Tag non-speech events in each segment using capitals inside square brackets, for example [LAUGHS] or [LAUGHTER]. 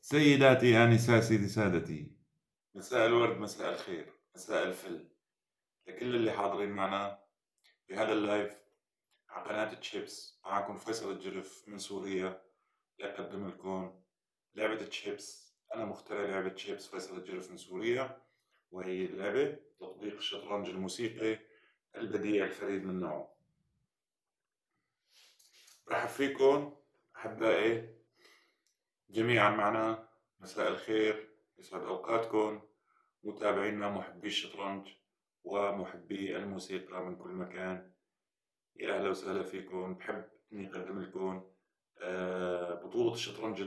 سيداتي آنسة سيدي سادتي مساء الورد مساء الخير مساء الفل لكل اللي حاضرين معنا في هذا اللايف على قناة تشيبس معكم فيصل الجرف من سوريا يقدم لكم لعبة تشيبس أنا مخترع لعبة تشيبس فيصل الجرف من سوريا وهي لعبة تطبيق الشطرنج الموسيقي البديع الفريد من نوعه رح فيكم أحبائي إيه؟ جميعا معنا مساء الخير يسعد أوقاتكم متابعينا محبي الشطرنج ومحبي الموسيقى من كل مكان يا أهلا وسهلا فيكم بحب إني أقدم لكم آه، بطولة الشطرنج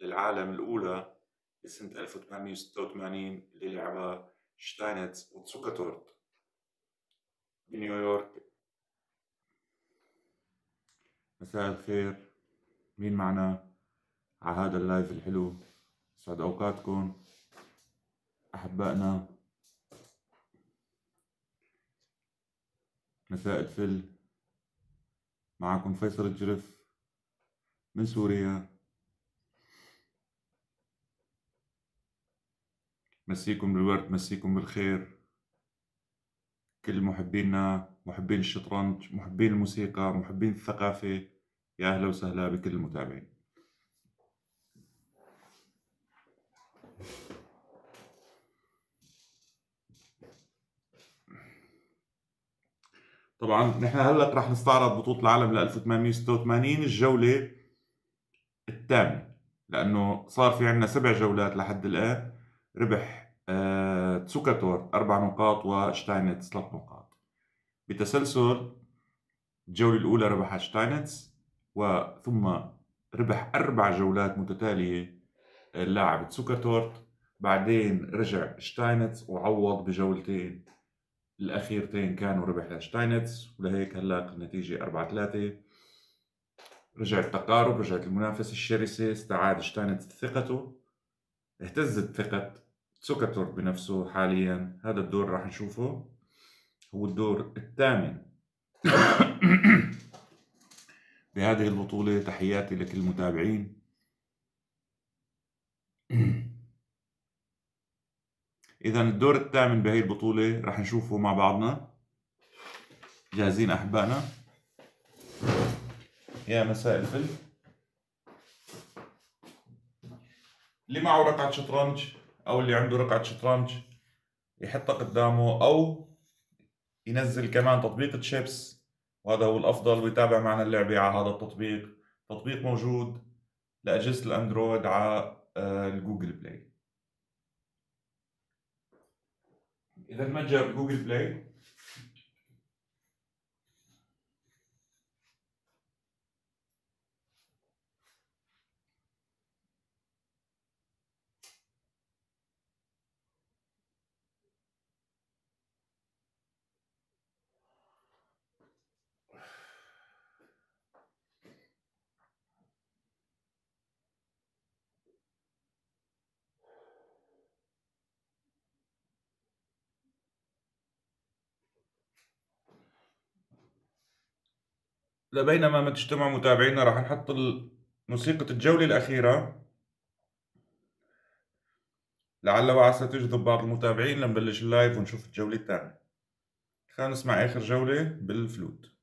للعالم الأولى بسنة 1886 اللي لعبها شتاينتس وتسوكاتورت بنيويورك مساء الخير مين معنا على هذا اللايف الحلو سعد اوقاتكم احبائنا مساء الفل معكم فيصل الجرف من سوريا مسيكم بالورد مسيكم بالخير كل محبينا محبين الشطرنج محبين الموسيقى محبين الثقافه يا أهلا وسهلا بكل المتابعين طبعا نحن هلا رح نستعرض بطولة العالم ل 1886 الجولة الثامنة لأنه صار في عندنا سبع جولات لحد الآن ربح آه، تسوكاتور أربع نقاط وشتاينتس ثلاث نقاط بتسلسل الجولة الأولى ربحها شتاينتس وثم ربح أربع جولات متتالية اللاعب تسوكاتورت بعدين رجع شتاينتس وعوض بجولتين الأخيرتين كانوا ربح لشتاينتس ولهيك هلا النتيجة 4 3 رجع التقارب رجعت المنافسة الشرسة استعاد شتاينتس ثقته اهتزت ثقة سوكاتورت بنفسه حاليا هذا الدور راح نشوفه هو الدور الثامن بهذه البطولة تحياتي لكل المتابعين إذا الدور الثامن بهي البطولة رح نشوفه مع بعضنا جاهزين أحبائنا يا مساء الفل اللي معه رقعة شطرنج أو اللي عنده رقعة شطرنج يحطها قدامه أو ينزل كمان تطبيق تشيبس وهذا هو الافضل ويتابع معنا اللعبه على هذا التطبيق التطبيق موجود لاجهزه الاندرويد على آه، الجوجل بلاي اذا متجر جوجل بلاي بينما ما تجتمع متابعينا راح نحط موسيقى الجولة الأخيرة لعل وعسى تجذب بعض المتابعين لنبلش اللايف ونشوف الجولة الثانية خلينا نسمع آخر جولة بالفلوت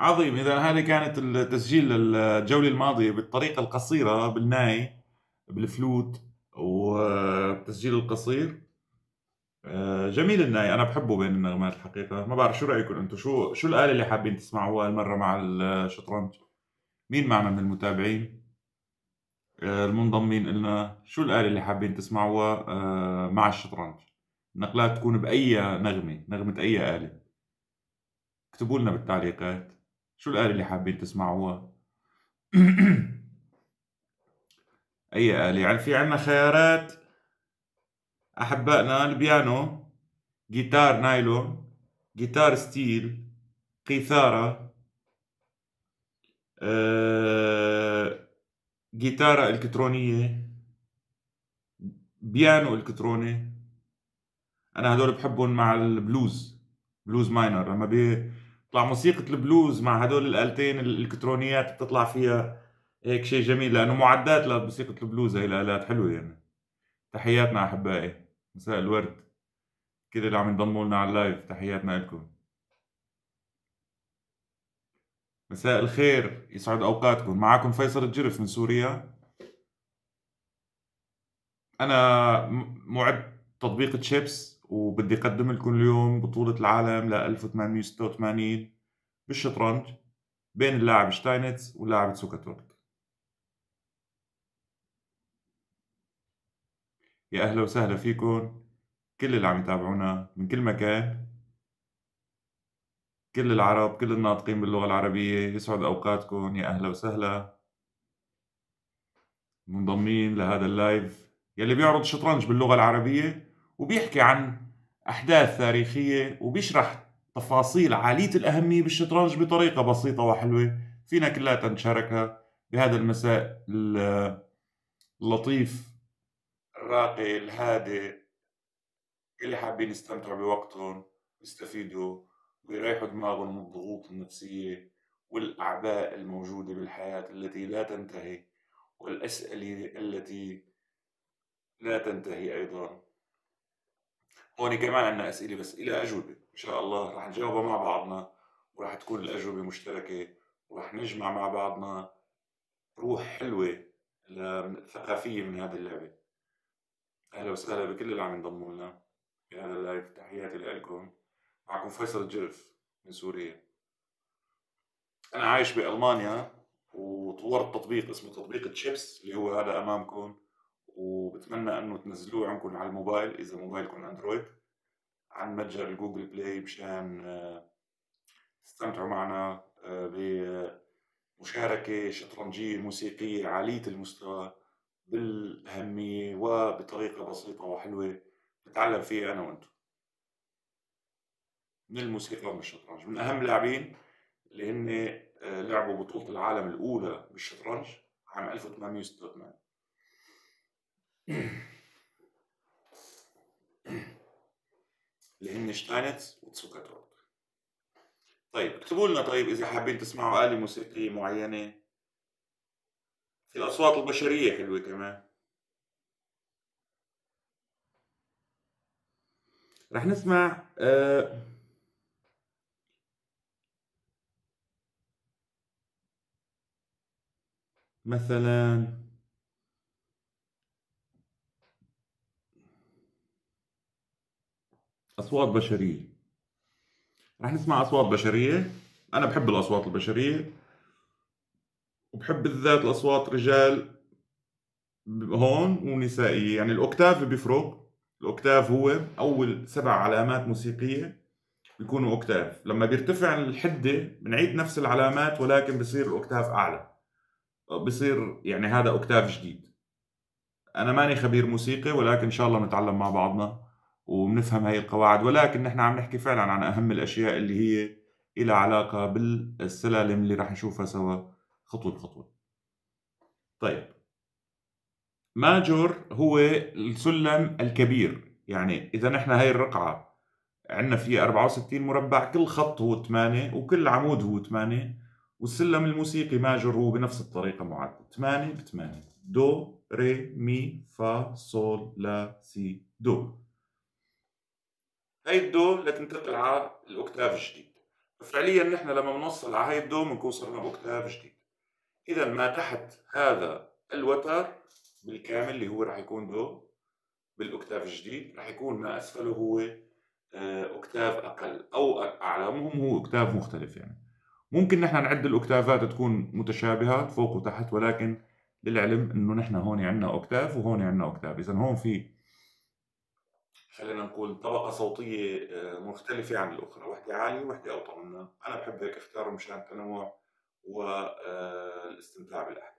عظيم اذا هذه كانت التسجيل الجوله الماضيه بالطريقه القصيره بالناي بالفلوت والتسجيل القصير آه، جميل الناي انا بحبه بين النغمات الحقيقه ما بعرف شو رايكم انتم شو شو الاله اللي حابين تسمعوها هالمره مع الشطرنج مين معنا من المتابعين آه، المنضمين لنا شو الاله اللي حابين تسمعوها آه، مع الشطرنج النقلات تكون باي نغمه نغمه اي اله اكتبوا لنا بالتعليقات شو الآلة اللي حابين تسمعوها؟ [CLEARS THROAT] أي آلة؟ يعني في عنا خيارات أحبائنا البيانو جيتار نايلون جيتار ستيل قيثارة آه، جيتارة إلكترونية بيانو إلكتروني أنا هدول بحبهم مع البلوز بلوز ماينر لما بي تطلع موسيقى البلوز مع هدول الالتين الالكترونيات بتطلع فيها هيك شيء جميل لانه معدات لموسيقى البلوز هي الالات حلوه يعني تحياتنا احبائي مساء الورد كده اللي عم ينضموا لنا على اللايف تحياتنا لكم مساء الخير يسعد اوقاتكم معكم فيصل الجرف من سوريا انا معد تطبيق تشيبس وبدي اقدم لكم اليوم بطولة العالم ل 1886 بالشطرنج بين اللاعب شتاينتس واللاعب تسوكاتورت يا اهلا وسهلا فيكم كل اللي عم يتابعونا من كل مكان كل العرب كل الناطقين باللغة العربية يسعد أوقاتكم يا أهلا وسهلا منضمين لهذا اللايف يلي بيعرض شطرنج باللغة العربية وبيحكي عن أحداث تاريخية وبيشرح تفاصيل عالية الأهمية بالشطرنج بطريقة بسيطة وحلوة فينا كلها نشاركها بهذا المساء اللطيف الراقي الهادئ اللي حابين يستمتعوا بوقتهم ويستفيدوا ويريحوا دماغهم من الضغوط النفسية والأعباء الموجودة بالحياة التي لا تنتهي والأسئلة التي لا تنتهي أيضا هون كمان عندنا اسئله بس إلى اجوبه ان شاء الله رح نجاوبها مع بعضنا ورح تكون الاجوبه مشتركه ورح نجمع مع بعضنا روح حلوه ثقافيه من هذه اللعبه اهلا وسهلا بكل اللي عم ينضموا لنا بهذا اللايف تحياتي لكم معكم فيصل الجرف من سوريا انا عايش بالمانيا وطورت تطبيق اسمه تطبيق تشيبس اللي هو هذا امامكم وبتمنى انه تنزلوه عندكم على الموبايل اذا موبايلكم اندرويد عن متجر جوجل بلاي مشان آه، تستمتعوا معنا آه، بمشاركة شطرنجية موسيقية عالية المستوى بالأهمية وبطريقة بسيطة وحلوة نتعلم فيها أنا وأنتم من الموسيقى ومن الشطرنج من أهم اللاعبين اللي هن آه، لعبوا بطولة العالم الأولى بالشطرنج عام 1886 اللي هن شتانتس وتسوكا روك طيب اكتبوا لنا طيب اذا حابين تسمعوا آلة موسيقية معينة في الأصوات البشرية حلوة كمان رح نسمع آه مثلا أصوات بشرية رح نسمع أصوات بشرية أنا بحب الأصوات البشرية وبحب بالذات الأصوات رجال هون ونسائية يعني الأكتاف بيفرق الأكتاف هو أول سبع علامات موسيقية بيكونوا أكتاف لما بيرتفع الحدة بنعيد نفس العلامات ولكن بصير الأكتاف أعلى بصير يعني هذا أكتاف جديد أنا ماني خبير موسيقي ولكن إن شاء الله نتعلم مع بعضنا وبنفهم هاي القواعد ولكن نحن عم نحكي فعلا عن أهم الأشياء اللي هي إلى علاقة بالسلالم اللي رح نشوفها سوا خطوة بخطوة طيب ماجور هو السلم الكبير يعني إذا نحن هاي الرقعة عندنا فيها 64 مربع كل خط هو 8 وكل عمود هو 8 والسلم الموسيقي ماجور هو بنفس الطريقة معد 8 ب 8 دو ري مي فا صول لا سي دو هاي الدو لتنتقل على الاوكتاف الجديد فعليا نحن لما بنوصل على هاي الدو بنكون صرنا باوكتاف جديد اذا ما تحت هذا الوتر بالكامل اللي هو راح يكون دو بالاوكتاف الجديد راح يكون ما اسفله هو آه، اوكتاف اقل او اعلامهم هو اوكتاف مختلف يعني ممكن نحن نعد الاوكتافات تكون متشابهه فوق وتحت ولكن للعلم انه نحن هون عندنا اوكتاف وهون عندنا اوكتاف اذا هون في خلينا نقول طبقة صوتية آه، مختلفة عن الأخرى واحدة عالية وواحدة أوطى منها أنا بحب هيك اختار مشان التنوع والاستمتاع آه، بالأحداث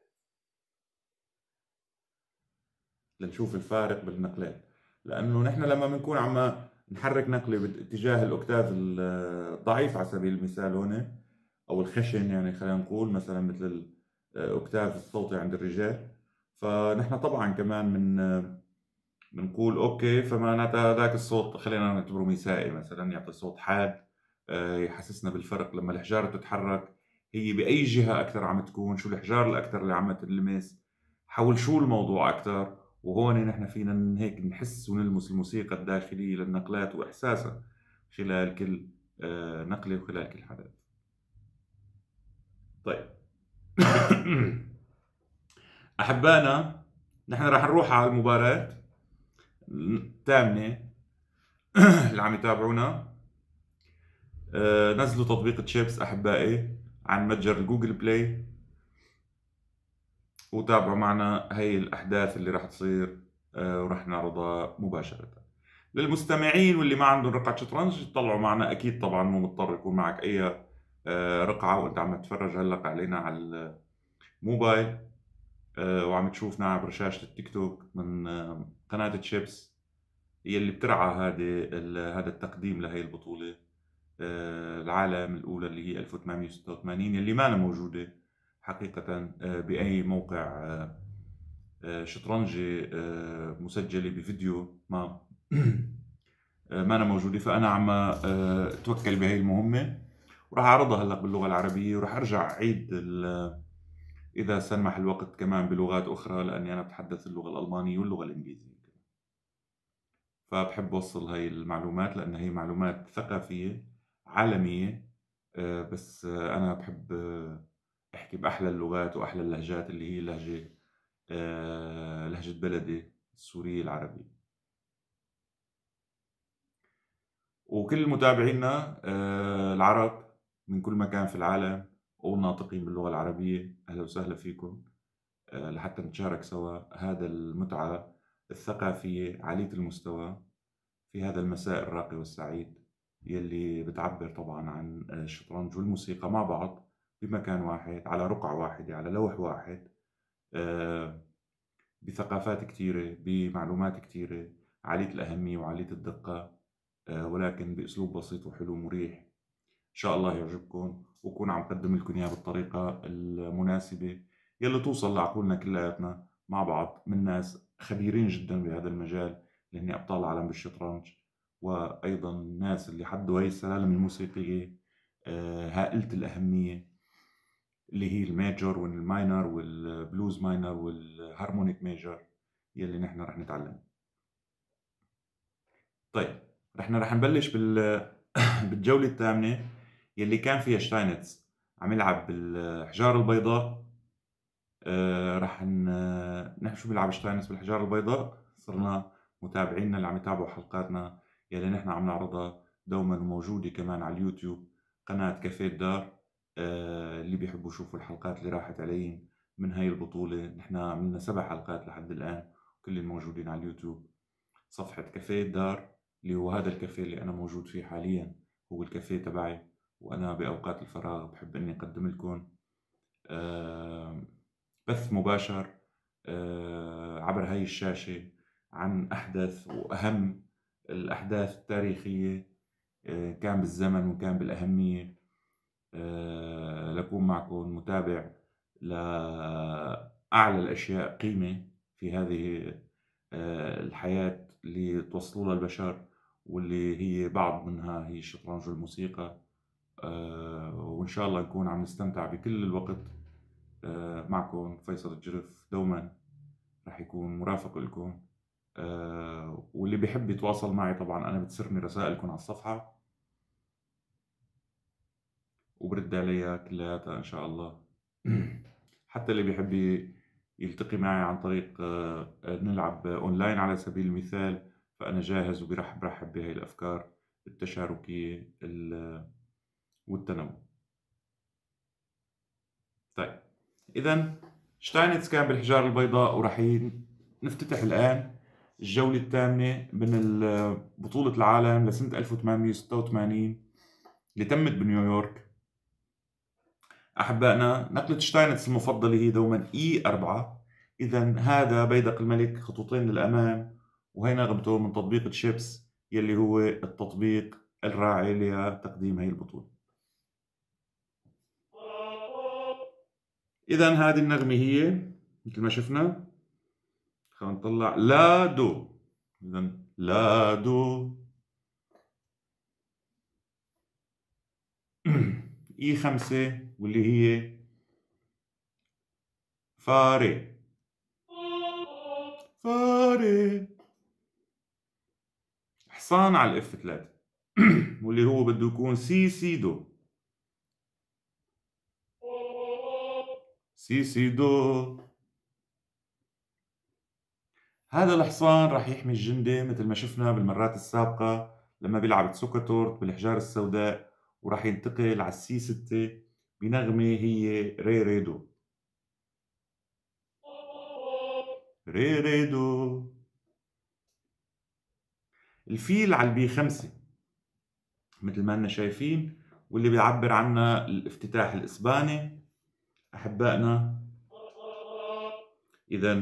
لنشوف الفارق بالنقلين لأنه نحن لما بنكون عم نحرك نقلة باتجاه الأكتاف الضعيف على سبيل المثال هنا أو الخشن يعني خلينا نقول مثلا مثل الأكتاف آه، الصوتي عند الرجال فنحن طبعا كمان من بنقول اوكي فمعناتها هذاك الصوت خلينا نعتبره مسائي مثلا يعطي صوت حاد آه، يحسسنا بالفرق لما الحجاره تتحرك هي باي جهه اكثر عم تكون شو الحجارة الاكثر اللي عم تلمس حول شو الموضوع اكثر وهون نحن فينا هيك نحس ونلمس الموسيقى الداخليه للنقلات واحساسها خلال كل آه، نقله وخلال كل حدث طيب [COUGHS] أحبانا نحن راح نروح على المباراه الثامنه [CLEARS THROAT] اللي عم يتابعونا آه، نزلوا تطبيق تشيبس احبائي عن متجر جوجل بلاي وتابعوا معنا هي الاحداث اللي راح تصير آه، وراح نعرضها مباشره للمستمعين واللي ما عندهم رقعه شطرنج طلعوا معنا اكيد طبعا مو مضطر يكون معك اي آه، رقعه وانت عم تتفرج هلا علينا على الموبايل آه، وعم تشوفنا عبر شاشه التيك توك من آه، قناه تشيبس هي اللي بترعى هذه هذا التقديم لهي البطوله آه، العالم الاولى اللي هي 1886 اللي ما موجوده حقيقه باي موقع شطرنجي مسجله بفيديو ما [CLEARS THROAT] ما أنا موجودة فأنا عم أتوكل بهي المهمة وراح أعرضها هلأ باللغة العربية وراح أرجع أعيد إذا سنمح الوقت كمان بلغات أخرى لأني أنا بتحدث اللغة الألمانية واللغة الإنجليزية فبحب أوصل هاي المعلومات لأن هي معلومات ثقافية عالمية آه، بس آه، أنا بحب آه، أحكي بأحلى اللغات وأحلى اللهجات اللي هي لهجة لهجة بلدي السورية العربية وكل متابعينا العرب من كل مكان في العالم وناطقين باللغة العربية أهلا وسهلا فيكم آه، لحتى نتشارك سوا هذا المتعة الثقافية عالية المستوى في هذا المساء الراقي والسعيد يلي بتعبر طبعا عن الشطرنج والموسيقى مع بعض بمكان واحد على رقعة واحدة على لوح واحد آه، بثقافات كتيرة بمعلومات كتيرة عالية الأهمية وعالية الدقة آه، ولكن بأسلوب بسيط وحلو مريح ان شاء الله يعجبكم وكون عم قدم لكم اياه بالطريقه المناسبه يلي توصل لعقولنا كلياتنا مع بعض من ناس خبيرين جدا بهذا المجال اللي هن ابطال العالم بالشطرنج وايضا الناس اللي حدوا هي السلالم الموسيقيه آه، هائله الاهميه اللي هي الميجر والماينر والبلوز ماينر والهارمونيك ميجر يلي نحن رح نتعلم طيب رحنا رح نبلش بال [COUGHS] بالجوله الثامنه يلي كان فيها شتاينتس عم يلعب بالحجار البيضاء آه رح نحن شو بيلعب شتاينتس بالحجار البيضاء صرنا متابعينا اللي عم يتابعوا حلقاتنا يلي نحن عم نعرضها دوما موجودة كمان على اليوتيوب قناة كافيه الدار آه اللي بيحبوا يشوفوا الحلقات اللي راحت عليهم من هاي البطولة نحن عملنا سبع حلقات لحد الآن كل الموجودين على اليوتيوب صفحة كافيه الدار اللي هو هذا الكافيه اللي أنا موجود فيه حاليا هو الكافيه تبعي وأنا بأوقات الفراغ بحب إني أقدم لكم بث مباشر آه، عبر هاي الشاشة عن أحدث وأهم الأحداث التاريخية آه، كان بالزمن وكان بالأهمية آه، لكون معكم متابع لأعلى الأشياء قيمة في هذه الحياة اللي توصلوا للبشر البشر واللي هي بعض منها هي الشطرنج والموسيقى آه، وان شاء الله نكون عم نستمتع بكل الوقت آه، معكم فيصل الجرف دوما رح يكون مرافق لكم آه، واللي بيحب يتواصل معي طبعا انا بتسرني رسائلكم على الصفحه وبرد عليها كلياتها ان شاء الله [CLEARS THROAT] حتى اللي بيحب يلتقي معي عن طريق نلعب اونلاين على سبيل المثال فانا جاهز وبرحب برحب بهي الافكار التشاركيه والتنوع طيب اذا شتاينتس كان بالحجارة البيضاء وراح نفتتح الآن الجولة الثامنة من بطولة العالم لسنة 1886 اللي تمت بنيويورك أحبائنا نقلة شتاينتس المفضلة هي دوما e إي 4 إذا هذا بيدق الملك خطوطين للأمام وهي نغمته من تطبيق الشيبس يلي هو التطبيق الراعي لتقديم هي البطولة اذا هذه النغمه هي مثل ما شفنا خلينا نطلع لا دو اذا لا دو [CLEARS THROAT] اي خمسة واللي هي فاري فاري حصان على الاف ثلاثة [CLEARS THROAT] واللي هو بده يكون سي سي دو سي سي دو هذا الحصان راح يحمي الجندي مثل ما شفنا بالمرات السابقة لما بيلعب تسوكاتورت بالحجار السوداء وراح ينتقل على السي 6 بنغمة هي ري ري دو ري ري دو الفيل على البي 5 مثل ما احنا شايفين واللي بيعبر عنا الافتتاح الإسباني أحبائنا إذا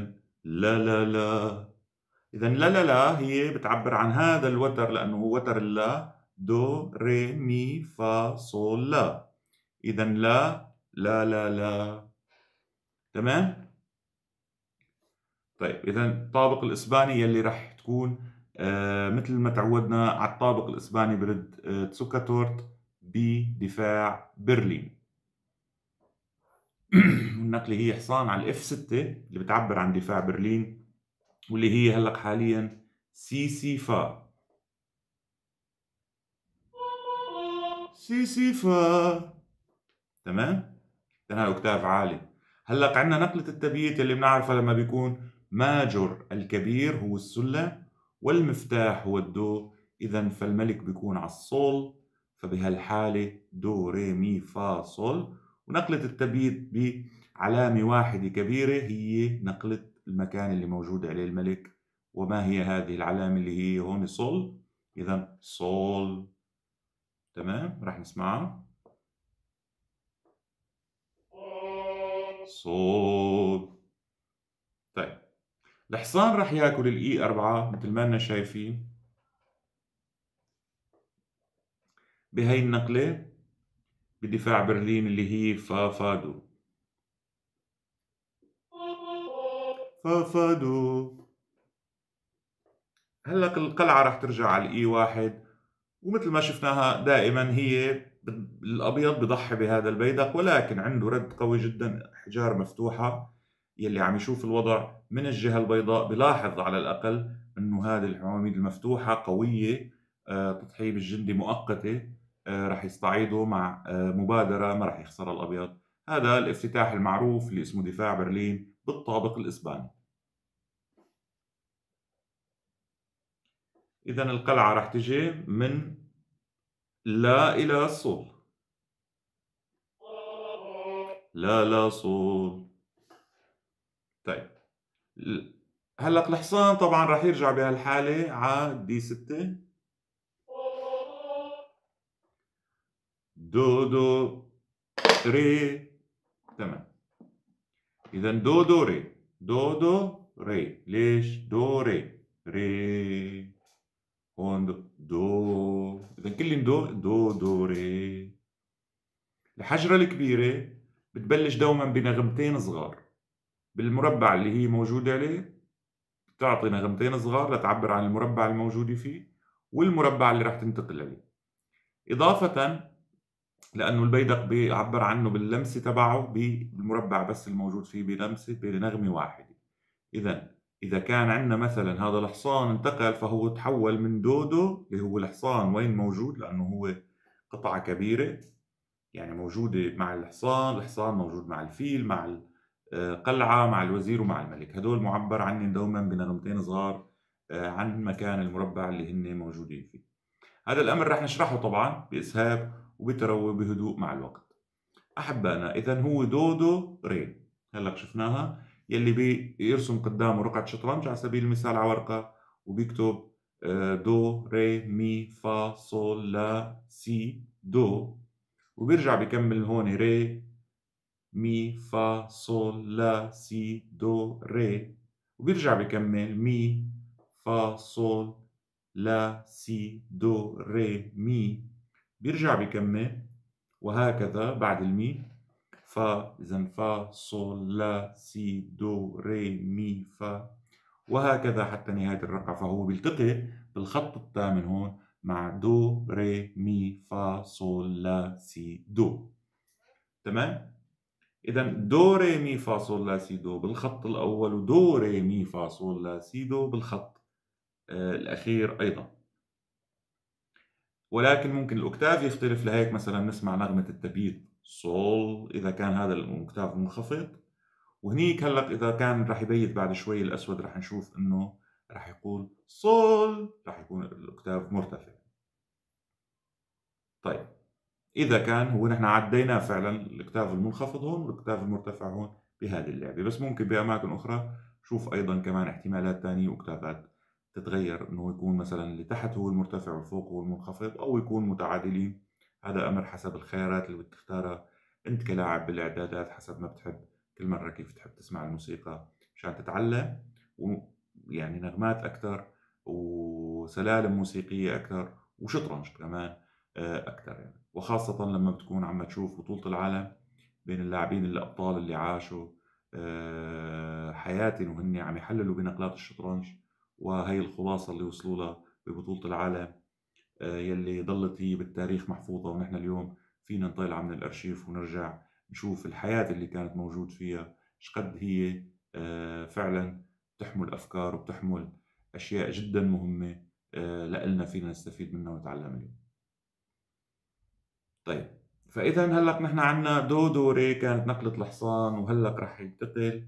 لا لا لا إذا لا لا لا هي بتعبر عن هذا الوتر لأنه هو وتر اللا دو ري مي فا صول لا إذا لا لا لا لا تمام؟ طيب إذا الطابق الإسباني يلي رح تكون آه مثل ما تعودنا على الطابق الإسباني برد آه تورت بدفاع برلين [CLEARS THROAT] والنقلة هي حصان على الاف 6 اللي بتعبر عن دفاع برلين واللي هي هلق حاليا سي سي فا سي سي فا تمام لانها اوكتاف عالي هلق عندنا نقلة التبييت اللي بنعرفها لما بيكون ماجر الكبير هو السلة والمفتاح هو الدو إذا فالملك بيكون على الصول فبهالحالة دو ري مي فا صول ونقلة التبييض بعلامة واحدة كبيرة هي نقلة المكان اللي موجود عليه الملك وما هي هذه العلامة اللي هي هون صول إذا صول تمام راح نسمعها صول طيب الحصان راح ياكل الاي e 4 مثل ما انا شايفين بهي النقله بدفاع برلين اللي هي فافادو فافادو هلا القلعة رح ترجع على الاي واحد ومثل ما شفناها دائما هي الابيض بضحي بهذا البيدق ولكن عنده رد قوي جدا حجار مفتوحة يلي عم يشوف الوضع من الجهة البيضاء بلاحظ على الاقل انه هذه العواميد المفتوحة قوية آه، تضحية بالجندي مؤقتة آه، راح يستعيضه مع آه، مبادرة ما راح يخسرها الأبيض هذا الافتتاح المعروف اللي اسمه دفاع برلين بالطابق الإسباني إذا القلعة راح تجي من لا إلى الصول لا لا صول طيب هلق الحصان طبعا راح يرجع بهالحالة على دي 6 دو دو ري تمام إذا دو دو ري دو دو ري ليش دو ري ري هون دو إذا كل دو دو دو ري الحجرة الكبيرة بتبلش دوما بنغمتين صغار بالمربع اللي هي موجودة عليه بتعطي نغمتين صغار لتعبر عن المربع الموجود فيه والمربع اللي راح تنتقل عليه إضافة لانه البيدق بيعبر عنه باللمسه تبعه بالمربع بس الموجود فيه بلمسه بنغمه واحده اذا اذا كان عندنا مثلا هذا الحصان انتقل فهو تحول من دودو اللي هو الحصان وين موجود لانه هو قطعه كبيره يعني موجوده مع الحصان الحصان موجود مع الفيل مع القلعه آه، مع الوزير ومع الملك هدول معبر عنهم دوما بنغمتين صغار آه، عن مكان المربع اللي هن موجودين فيه هذا الامر رح نشرحه طبعا باسهاب وبتروي بهدوء مع الوقت أحبانا اذا هو دو دو ري هلا شفناها يلي بيرسم قدامه رقعة شطرنج على سبيل المثال على ورقة وبيكتب آه، دو ري مي فا صول لا سي دو وبيرجع بيكمل هون ري مي فا صول لا سي دو ري وبيرجع بيكمل مي فا صول لا سي دو ري مي بيرجع بيكمل وهكذا بعد المي فا إذا فا صول لا سي دو ري مي فا وهكذا حتى نهاية الرقعة فهو بيلتقي بالخط الثامن هون مع دو ري مي فا صول لا سي دو تمام؟ إذا دو ري مي فا صول لا سي دو بالخط الأول ودو ري مي فا صول لا سي دو بالخط آه، الأخير أيضاً ولكن ممكن الأوكتاف يختلف لهيك مثلا نسمع نغمة التبييض صول إذا كان هذا الأوكتاف منخفض وهنيك هلق إذا كان رح يبيت بعد شوي الأسود رح نشوف إنه رح يقول صول رح يكون الأوكتاف مرتفع طيب إذا كان هو نحن عدينا فعلا الأوكتاف المنخفض هون والأوكتاف المرتفع هون بهذه اللعبة بس ممكن بأماكن أخرى شوف أيضا كمان احتمالات ثانية وأوكتافات تتغير انه يكون مثلا اللي تحت هو المرتفع والفوق هو المنخفض او يكون متعادلين هذا امر حسب الخيارات اللي بتختارها انت كلاعب بالاعدادات حسب ما بتحب كل مره كيف تحب تسمع الموسيقى مشان تتعلم ويعني نغمات اكثر وسلالم موسيقيه اكثر وشطرنج كمان آه، اكثر يعني وخاصه لما بتكون عم تشوف بطوله العالم بين اللاعبين الابطال اللي عاشوا آه، حياتي وهن عم يحللوا بنقلات الشطرنج وهي الخلاصة اللي وصلوا لها ببطولة العالم آه، يلي ضلت هي بالتاريخ محفوظة ونحن اليوم فينا نطلع من الأرشيف ونرجع نشوف الحياة اللي كانت موجود فيها شقد هي آه، فعلا بتحمل أفكار وبتحمل أشياء جدا مهمة آه، لإلنا فينا نستفيد منها ونتعلم اليوم طيب فإذا هلق نحن عنا دو دوري كانت نقلة الحصان وهلق رح ينتقل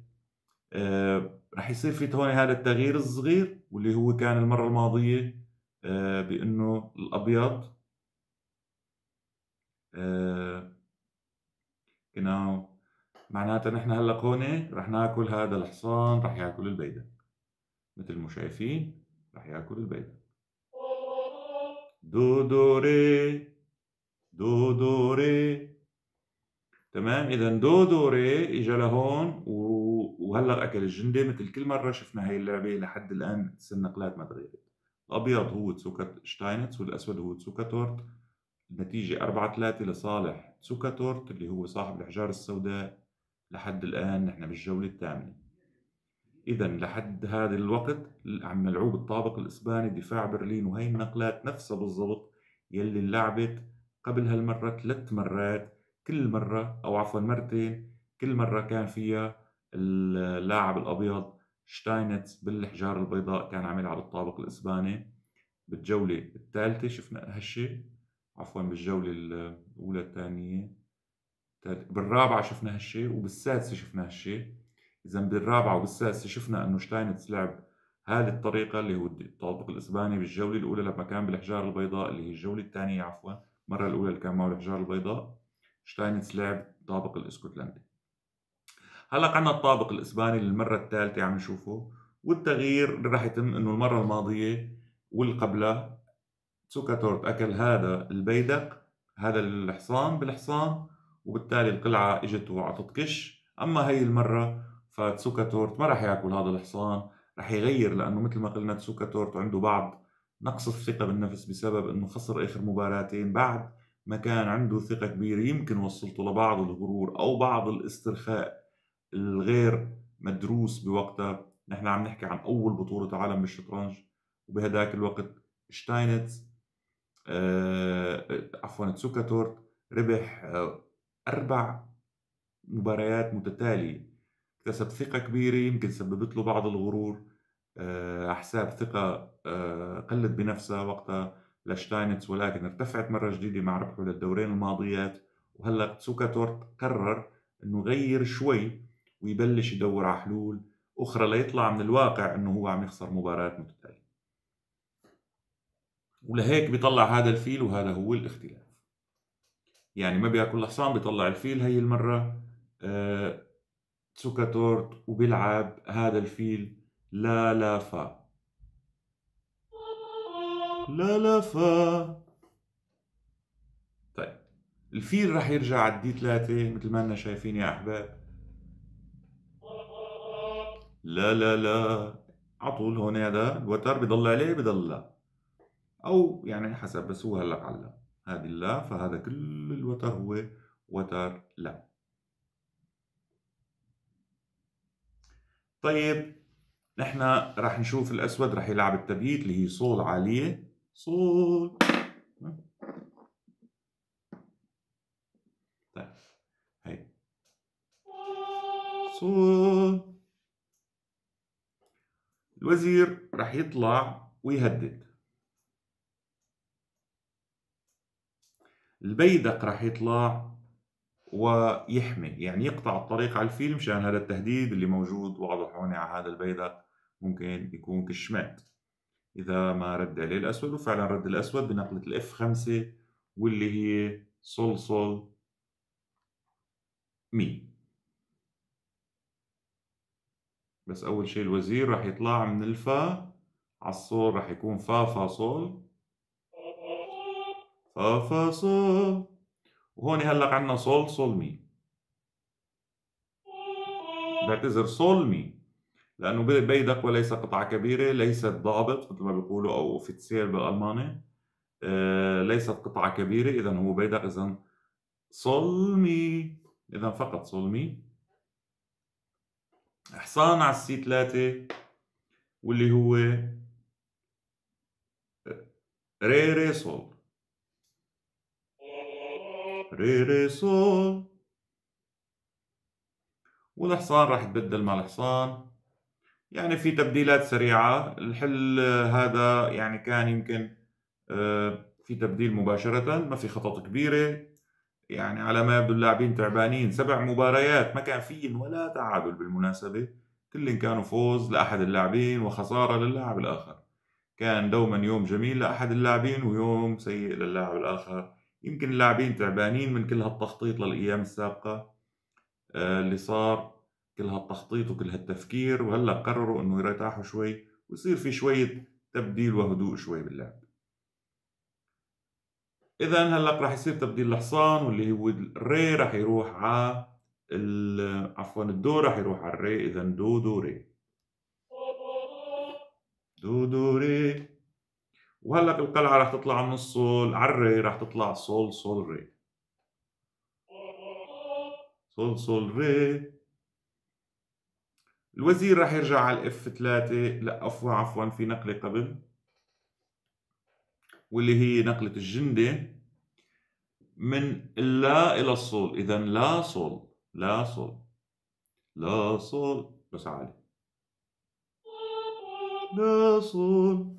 آه، رح يصير في هون هذا التغيير الصغير واللي هو كان المرة الماضية آه، بأنه الأبيض كناو آه، معناتها نحن هلا هون رح ناكل هذا الحصان رح ياكل البيدق مثل ما شايفين رح ياكل البيدق دو دو ري دو دو ري تمام اذا دو دو ري اجى لهون و وهلا اكل الجندي مثل كل مره شفنا هاي اللعبه لحد الان النقلات ما تغيرت الابيض هو تسوكا شتاينتس والاسود هو تسوكا تورت النتيجه 4 3 لصالح تسوكا تورت اللي هو صاحب الحجار السوداء لحد الان نحن بالجوله الثامنه اذا لحد هذا الوقت عم ملعوب الطابق الاسباني دفاع برلين وهي النقلات نفسها بالضبط يلي لعبت قبل هالمره ثلاث مرات كل مره او عفوا مرتين كل مره كان فيها اللاعب الابيض شتاينتس بالحجار البيضاء كان عمل على الطابق الاسباني بالجوله الثالثه شفنا هالشيء عفوا بالجوله الاولى الثانيه بالرابعه شفنا هالشيء وبالسادسه شفنا هالشيء اذا بالرابعه وبالسادسه شفنا انه شتاينتس لعب هذه الطريقه اللي هو الطابق الاسباني بالجوله الاولى لما كان بالحجار البيضاء اللي هي الجوله الثانيه عفوا المره الاولى اللي كان معه الحجار البيضاء شتاينتس لعب الطابق الاسكتلندي هلا عنا الطابق الاسباني للمره الثالثه عم نشوفه والتغيير اللي راح يتم انه المره الماضيه والقبلة قبلها اكل هذا البيدق هذا الحصان بالحصان وبالتالي القلعه اجت وعطت كش اما هي المره فتسوكاتورت ما راح ياكل هذا الحصان راح يغير لانه مثل ما قلنا تسوكاتورت عنده بعض نقص الثقه بالنفس بسبب انه خسر اخر مباراتين بعد ما كان عنده ثقه كبيره يمكن وصلته لبعض الغرور او بعض الاسترخاء الغير مدروس بوقتها نحن عم نحكي عن أول بطولة عالم بالشطرنج وبهداك الوقت شتاينتس آه، عفوا تسوكاتورت ربح آه، أربع مباريات متتالية اكتسب ثقة كبيرة يمكن سببت له بعض الغرور آه، على حساب ثقة قلت بنفسها وقتها لشتاينتس ولكن ارتفعت مرة جديدة مع ربحه للدورين الماضيات وهلا تورت قرر انه غير شوي ويبلش يدور على حلول اخرى ليطلع من الواقع انه هو عم يخسر مباريات متتاليه ولهيك بيطلع هذا الفيل وهذا هو الاختلاف يعني ما بياكل الحصان بيطلع الفيل هي المره أه تسوكاتورت وبيلعب هذا الفيل لا لا فا لا لا فا طيب الفيل راح يرجع على الدي ثلاثة مثل ما انا شايفين يا أحباب لا لا لا على طول هون هذا الوتر بضل عليه بضل لا او يعني حسب بس هو هلا على هذه لا فهذا كل الوتر هو وتر لا طيب نحن راح نشوف الاسود راح يلعب التبييت اللي هي صول عاليه صول طيب هي صول الوزير راح يطلع ويهدد البيدق راح يطلع ويحمي يعني يقطع الطريق على الفيل مشان هذا التهديد اللي موجود واضح هون على هذا البيدق ممكن يكون كشمات إذا ما رد عليه الأسود وفعلا رد الأسود بنقلة الاف 5 واللي هي صلصل مين بس أول شيء الوزير رح يطلع من الفا على الصول رح يكون فا فا صول فا فا صول وهون هلا عندنا صول صول مي بعتذر صول مي لأنه بيدق وليس قطعة كبيرة ليست ضابط مثل ما بيقولوا أو اوفيتسير بالألماني آه ليست قطعة كبيرة إذا هو بيدق إذا صول مي إذا فقط صول مي حصان على السي 3 واللي هو ري ري صول ري ري صول والحصان راح يتبدل مع الحصان يعني في تبديلات سريعة الحل هذا يعني كان يمكن آه، في تبديل مباشرة ما في خطط كبيرة يعني على ما يبدو اللاعبين تعبانين سبع مباريات ما كان فيهن ولا تعادل بالمناسبة كلهم كانوا فوز لأحد اللاعبين وخسارة للاعب الآخر كان دوما يوم جميل لأحد اللاعبين ويوم سيء للاعب الآخر يمكن اللاعبين تعبانين من كل هالتخطيط للأيام السابقة آه، اللي صار كل هالتخطيط وكل هالتفكير وهلا قرروا انه يرتاحوا شوي ويصير في شوية تبديل وهدوء شوي باللعب اذا هلا راح يصير تبديل الحصان واللي هو الري راح يروح على عفوا الدو راح يروح على الري اذا دو دو ري دو دو ري وهلا القلعه راح تطلع من الصول على الري راح تطلع صول صول ري صول صول ري الوزير راح يرجع على الاف 3 لا عفوا عفوا في نقله قبل واللي هي نقلة الجندة من اللا إلى الصول إذا لا صول لا صول لا صول بس عالي لا صول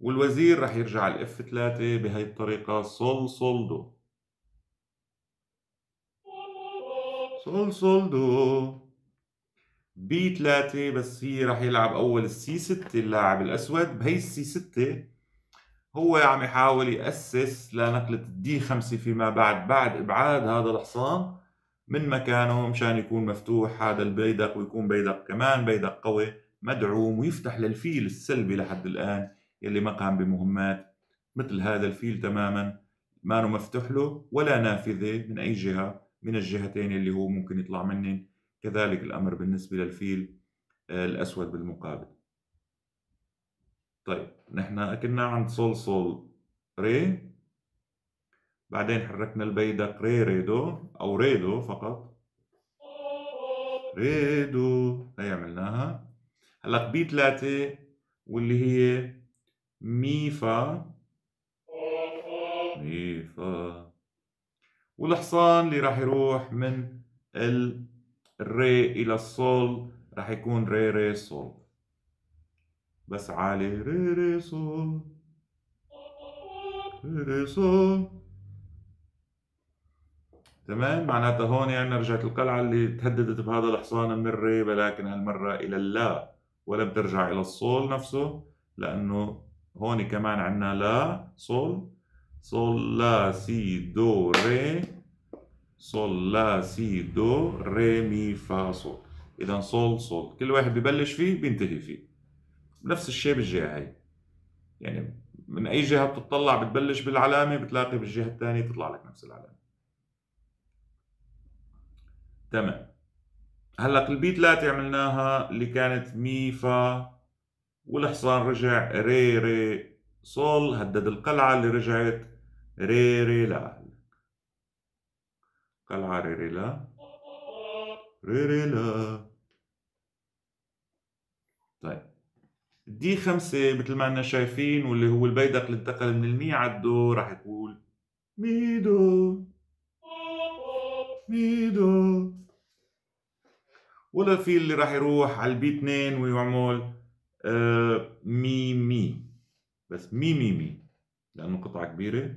والوزير رح يرجع الاف 3 بهي الطريقة صول صول دو صول صول دو بي 3 بس هي راح يلعب اول السي 6 اللاعب الاسود بهي السي 6 هو عم يحاول ياسس لنقله الدي 5 فيما بعد بعد ابعاد هذا الحصان من مكانه مشان يكون مفتوح هذا البيدق ويكون بيدق كمان بيدق قوي مدعوم ويفتح للفيل السلبي لحد الان يلي ما قام بمهمات مثل هذا الفيل تماما ما مفتوح له ولا نافذه من اي جهه من الجهتين اللي هو ممكن يطلع منهم كذلك الأمر بالنسبة للفيل آه، الأسود بالمقابل طيب نحن كنا عند صول صول ري بعدين حركنا البيدق ري ريدو أو ريدو فقط ريدو هي عملناها هلا بي ثلاثة واللي هي مي فا مي فا والحصان اللي راح يروح من ال الري الى الصول راح يكون ري ري صول بس عالي ري ري صول ري ري صول تمام معناتها هون يعني رجعت القلعة اللي تهددت بهذا الحصان من الري ولكن هالمرة إلى اللا ولا بترجع إلى الصول نفسه لأنه هون كمان عندنا لا صول صول لا سي دو ري صول لا سي دو ري مي فا صول اذا صول صول كل واحد ببلش فيه بينتهي فيه نفس الشيء بالجهه هي يعني من اي جهه بتطلع بتبلش بالعلامه بتلاقي بالجهه الثانيه تطلع لك نفس العلامه تمام هلا البي 3 عملناها اللي كانت مي فا والحصان رجع ري ري صول هدد القلعه اللي رجعت ري ري لا قلعة ريريلا ريريلا طيب دي خمسة مثل ما احنا شايفين واللي هو البيدق اللي انتقل من المي على الدو راح يقول ميدو ميدو ولا في اللي راح يروح على البي اثنين ويعمل آه مي مي بس مي مي مي لأنه قطعة كبيرة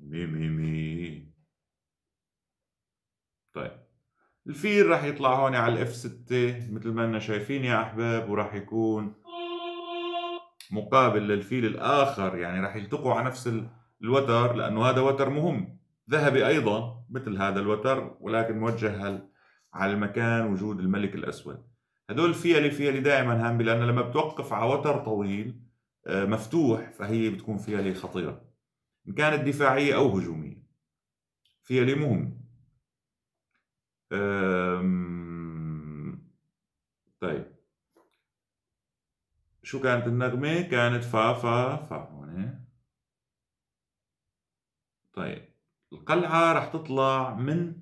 مي مي مي طيب الفيل رح يطلع هون على الاف 6 مثل ما انا شايفين يا احباب وراح يكون مقابل للفيل الاخر يعني رح يلتقوا على نفس الوتر لانه هذا وتر مهم ذهبي ايضا مثل هذا الوتر ولكن موجه على المكان وجود الملك الاسود هدول فيلي فيلي دائما هامبي لان لما بتوقف على وتر طويل آه، مفتوح فهي بتكون فيلي خطيره ان كانت دفاعيه او هجوميه فيلي مهم طيب شو كانت النغمة؟ كانت فا فا فا هون طيب القلعة رح تطلع من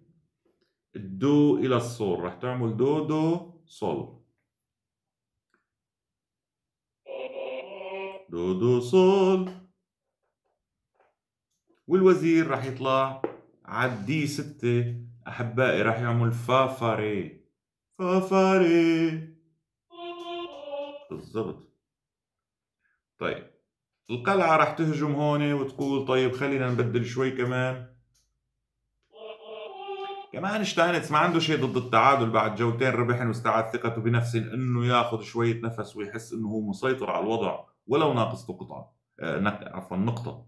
الدو إلى الصول رح تعمل دو دو صول دو دو صول والوزير رح يطلع عدي ستة أحبائي راح يعمل فافاري فافاري بالضبط طيب القلعة راح تهجم هون وتقول طيب خلينا نبدل شوي كمان كمان شتاينتس ما عنده شيء ضد التعادل بعد جولتين ربح واستعاد ثقته بنفسه انه ياخذ شوية نفس ويحس انه هو مسيطر على الوضع ولو ناقصته قطعة آه، عفوا نقطة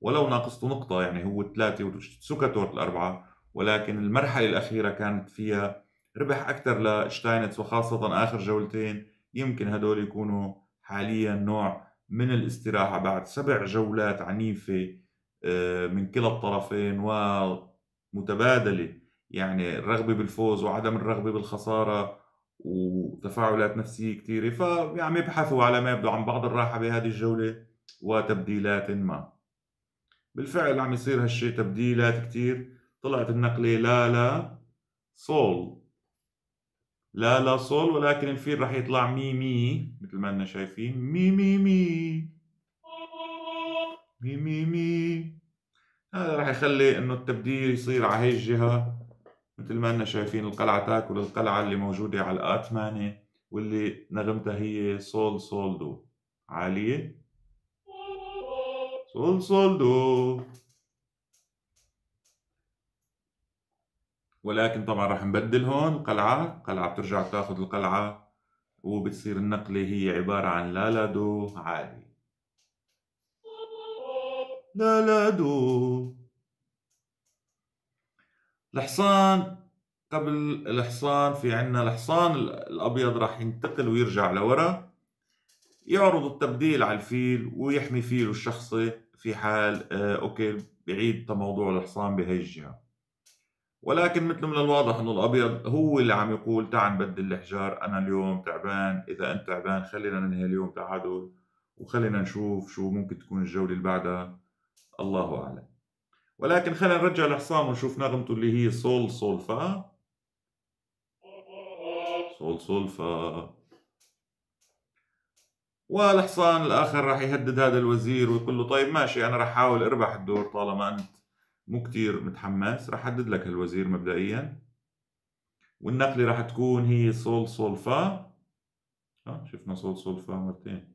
ولو ناقصته نقطة يعني هو ثلاثة وسكتورت الأربعة ولكن المرحلة الأخيرة كانت فيها ربح أكثر لشتاينتس وخاصة آخر جولتين يمكن هدول يكونوا حاليا نوع من الاستراحة بعد سبع جولات عنيفة آه، من كلا الطرفين ومتبادلة يعني الرغبة بالفوز وعدم الرغبة بالخسارة وتفاعلات نفسية كثيرة فعم يبحثوا يعني على ما يبدو عن بعض الراحة بهذه الجولة وتبديلات ما بالفعل عم يصير هالشيء تبديلات كتير طلعت النقلة لا لا صول لا لا صول ولكن الفيل رح يطلع مي مي مثل ما اننا شايفين مي مي مي مي مي مي هذا رح يخلي انه التبديل يصير على هي الجهة مثل ما اننا شايفين القلعة تاكل القلعة اللي موجودة على الآتمانة واللي نغمتها هي صول صول دو عالية سول سول دو ولكن طبعا راح نبدل هون قلعة قلعة بترجع بتاخذ القلعة وبتصير النقلة هي عبارة عن لا لا دو عادي لا لا دو الحصان قبل الحصان في عنا الحصان الأبيض راح ينتقل ويرجع لورا يعرض التبديل على الفيل ويحمي فيله الشخصي في حال آه، اوكي بعيد موضوع الحصان بهي الجهه ولكن مثل من الواضح انه الابيض هو اللي عم يقول تعال نبدل الحجار انا اليوم تعبان اذا انت تعبان خلينا ننهي اليوم تعادل وخلينا نشوف شو ممكن تكون الجوله اللي بعدها الله اعلم ولكن خلينا نرجع الحصان ونشوف نغمته اللي هي صول سول فا صول سول فا والحصان الاخر راح يهدد هذا الوزير ويقول له طيب ماشي انا راح احاول اربح الدور طالما انت مو كتير متحمس راح احدد لك الوزير مبدئيا والنقله راح تكون هي صول صول فا آه، شفنا صول صول فا مرتين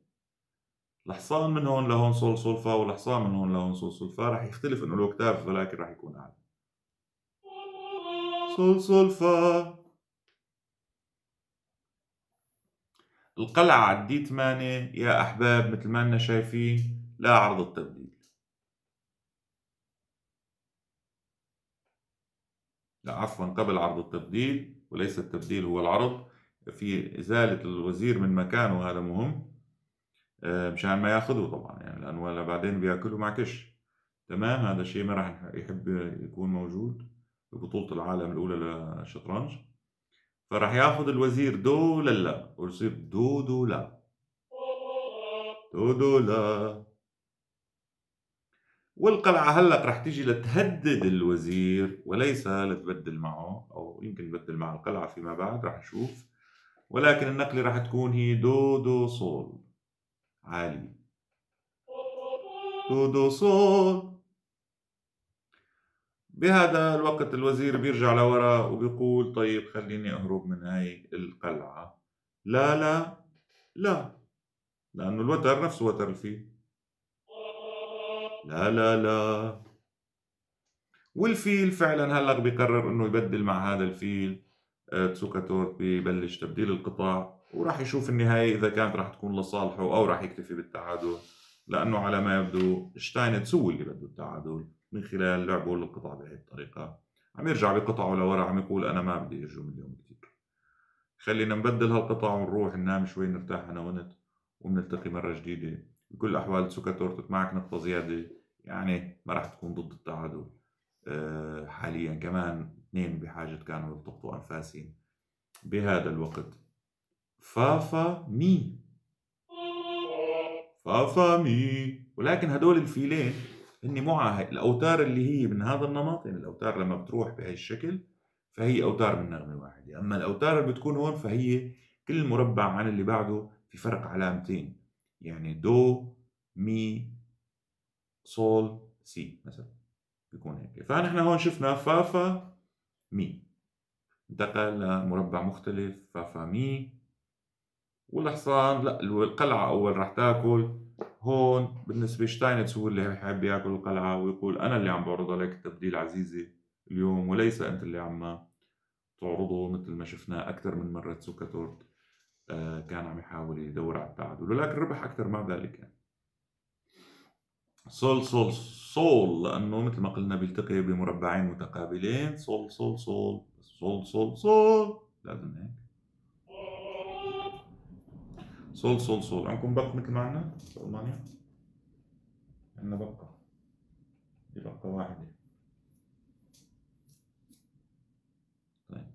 الحصان من هون لهون صول صول فا والحصان من هون لهون صول صول فا راح يختلف انه الاوكتاف ولكن راح يكون اعلى صول صول فا القلعة على الدي 8 يا أحباب مثل ما أنا شايفين لا عرض التبديل لا عفوا قبل عرض التبديل وليس التبديل هو العرض في إزالة الوزير من مكانه هذا مهم آه، مشان ما ياخذه طبعا يعني لأنه ولا بعدين بياكله معكش تمام هذا الشيء ما راح يحب يكون موجود ببطولة العالم الأولى للشطرنج فراح ياخذ الوزير دو لا ويصير دو دو لا دو دو لا والقلعة هلق رح تيجي لتهدد الوزير وليس لتبدل معه أو يمكن تبدل مع القلعة فيما بعد رح نشوف ولكن النقلة رح تكون هي دو دو صول عالي دو دو صول بهذا الوقت الوزير بيرجع لورا وبيقول طيب خليني أهرب من هاي القلعة لا لا لا لأنه الوتر نفس وتر الفيل لا لا لا والفيل فعلا هلق بيقرر انه يبدل مع هذا الفيل آه، تسوكا تورت ببلش تبديل القطاع وراح يشوف النهاية إذا كانت راح تكون لصالحه أو راح يكتفي بالتعادل لأنه على ما يبدو شتاينتس هو اللي بده التعادل من خلال لعبه للقطع بهي الطريقة عم يرجع بقطعه لورا عم يقول أنا ما بدي أهجم اليوم كثير خلينا نبدل هالقطع ونروح ننام شوي نرتاح أنا وأنت وبنلتقي مرة جديدة بكل الأحوال سكاتور معك نقطة زيادة يعني ما راح تكون ضد التعادل أه حاليا كمان اثنين بحاجة كانوا يلتقطوا أنفاسهم بهذا الوقت فافا مي فافا مي ولكن هدول الفيلين هن مو هاي الاوتار اللي هي من هذا النمط يعني الاوتار لما بتروح بهي الشكل فهي اوتار من نغمه واحده اما الاوتار اللي بتكون هون فهي كل مربع عن اللي بعده في فرق علامتين يعني دو مي صول سي مثلا بيكون هيك فنحن هون شفنا فا فا مي انتقل لمربع مختلف فا فا مي والحصان لا القلعة أول راح تاكل هون بالنسبة شتاينتس هو اللي حابب ياكل القلعة ويقول أنا اللي عم بعرض عليك التبديل عزيزي اليوم وليس أنت اللي عم تعرضه مثل ما شفنا أكثر من مرة سوكاتورت آه، كان عم يحاول يدور على التعادل ولكن ربح أكثر مع ذلك يعني. سول سول سول لأنه مثل ما قلنا بيلتقي بمربعين متقابلين سول سول سول سول سول سول لازم هيك صول صول صول عندكم بق مثل ما عندنا في المانيا عندنا بقة دي بقة واحدة طيب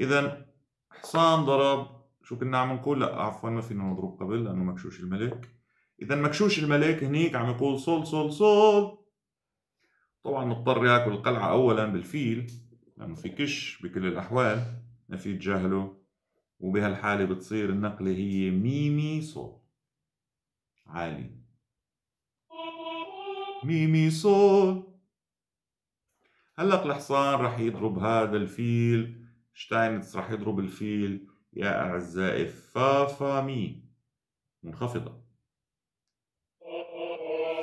إذا حصان ضرب شو كنا عم نقول؟ لا عفوا ما فينا نضرب قبل لأنه مكشوش الملك إذا مكشوش الملك هنيك عم يقول صول صول صول طبعا مضطر ياكل القلعة أولا بالفيل لأنه في كش بكل الأحوال ما في تجاهله وبهالحالة بتصير النقلة هي مي مي صول عالي مي مي صول هلق الحصان رح يضرب هذا الفيل شتاينتس رح يضرب الفيل يا أعزائي فا فا مي منخفضة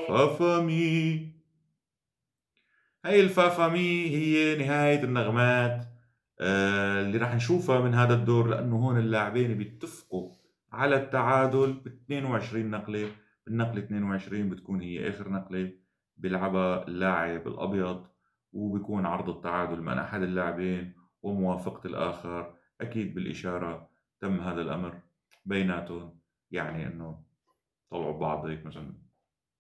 فا فا مي هاي الفا فا مي هي نهاية النغمات آه، اللي راح نشوفها من هذا الدور لانه هون اللاعبين بيتفقوا على التعادل ب 22 نقله النقله 22 بتكون هي اخر نقله بيلعبها اللاعب الابيض وبيكون عرض التعادل من احد اللاعبين وموافقه الاخر اكيد بالاشاره تم هذا الامر بيناتهم يعني انه طلعوا بعض هيك مثلا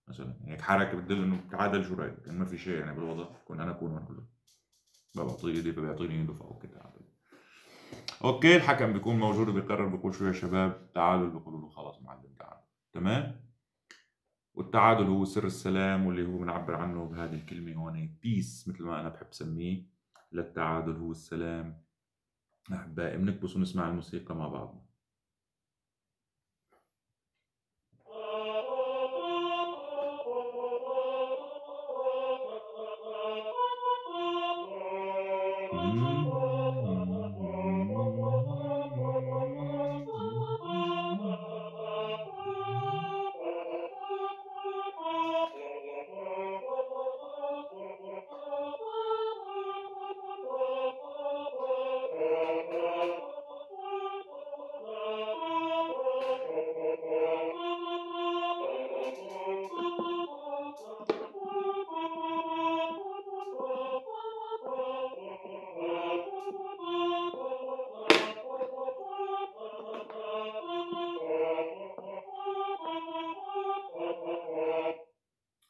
مثلا هيك حركه بتدل انه تعادل شو رايك؟ ما في شيء يعني بالوضع كون انا اكون هون كله بيعطيني دي بيعطيني يلف او كده اوكي الحكم بيكون موجود وبيقرر بيقول شو يا شباب تعالوا بيقولوا له خلاص معلم تعال تمام والتعادل هو سر السلام واللي هو بنعبر عنه بهذه الكلمه هون بيس مثل ما انا بحب سميه للتعادل هو السلام احبائي بنكبس ونسمع الموسيقى مع بعضنا Mm.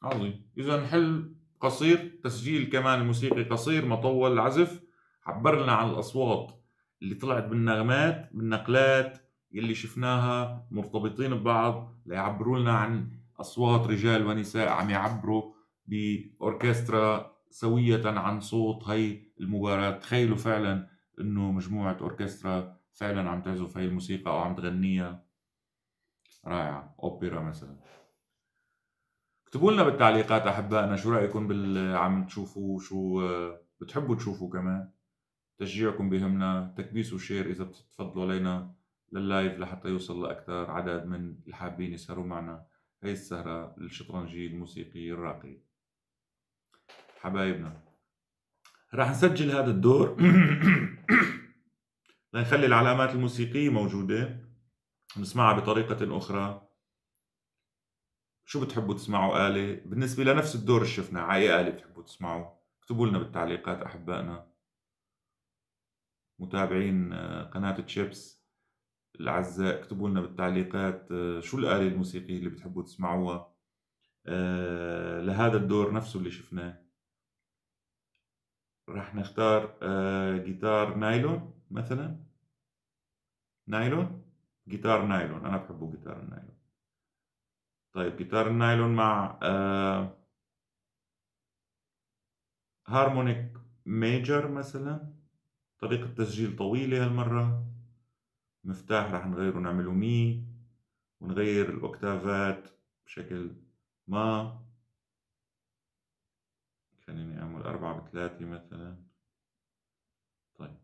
عظيم اذا حل قصير تسجيل كمان الموسيقي قصير مطول العزف عبر لنا عن الاصوات اللي طلعت بالنغمات بالنقلات اللي شفناها مرتبطين ببعض ليعبروا لنا عن اصوات رجال ونساء عم يعبروا باوركسترا سوية عن صوت هي المباراة تخيلوا فعلا انه مجموعة اوركسترا فعلا عم تعزف هي الموسيقى او عم تغنيها رائعة اوبرا مثلا اكتبوا لنا بالتعليقات احبائنا شو رايكم بال عم تشوفوا شو بتحبوا تشوفوا كمان تشجيعكم بهمنا تكبيس وشير اذا بتفضلوا علينا لللايف لحتى يوصل لاكثر عدد من الحابين يسهروا معنا هي السهره الشطرنجيه الموسيقيه الراقيه حبايبنا راح نسجل هذا الدور [COUGHS] لنخلي العلامات الموسيقيه موجوده نسمعها بطريقه اخرى شو بتحبوا تسمعوا آلة؟ بالنسبة لنفس الدور اللي شفناه أي آلة بتحبوا تسمعوا؟ اكتبوا لنا بالتعليقات أحبائنا متابعين آه، قناة تشيبس الأعزاء اكتبوا لنا بالتعليقات آه، شو الآلة الموسيقية اللي بتحبوا تسمعوها آه، لهذا الدور نفسه اللي شفناه راح نختار جيتار نايلون مثلا نايلون جيتار نايلون أنا بحبه جيتار النايلون طيب جيتار النايلون مع آه هارمونيك ميجر مثلا طريقة تسجيل طويلة هالمرة مفتاح راح نغيره نعمله مي ونغير الأوكتافات بشكل ما خليني أعمل أربعة بثلاثة مثلا طيب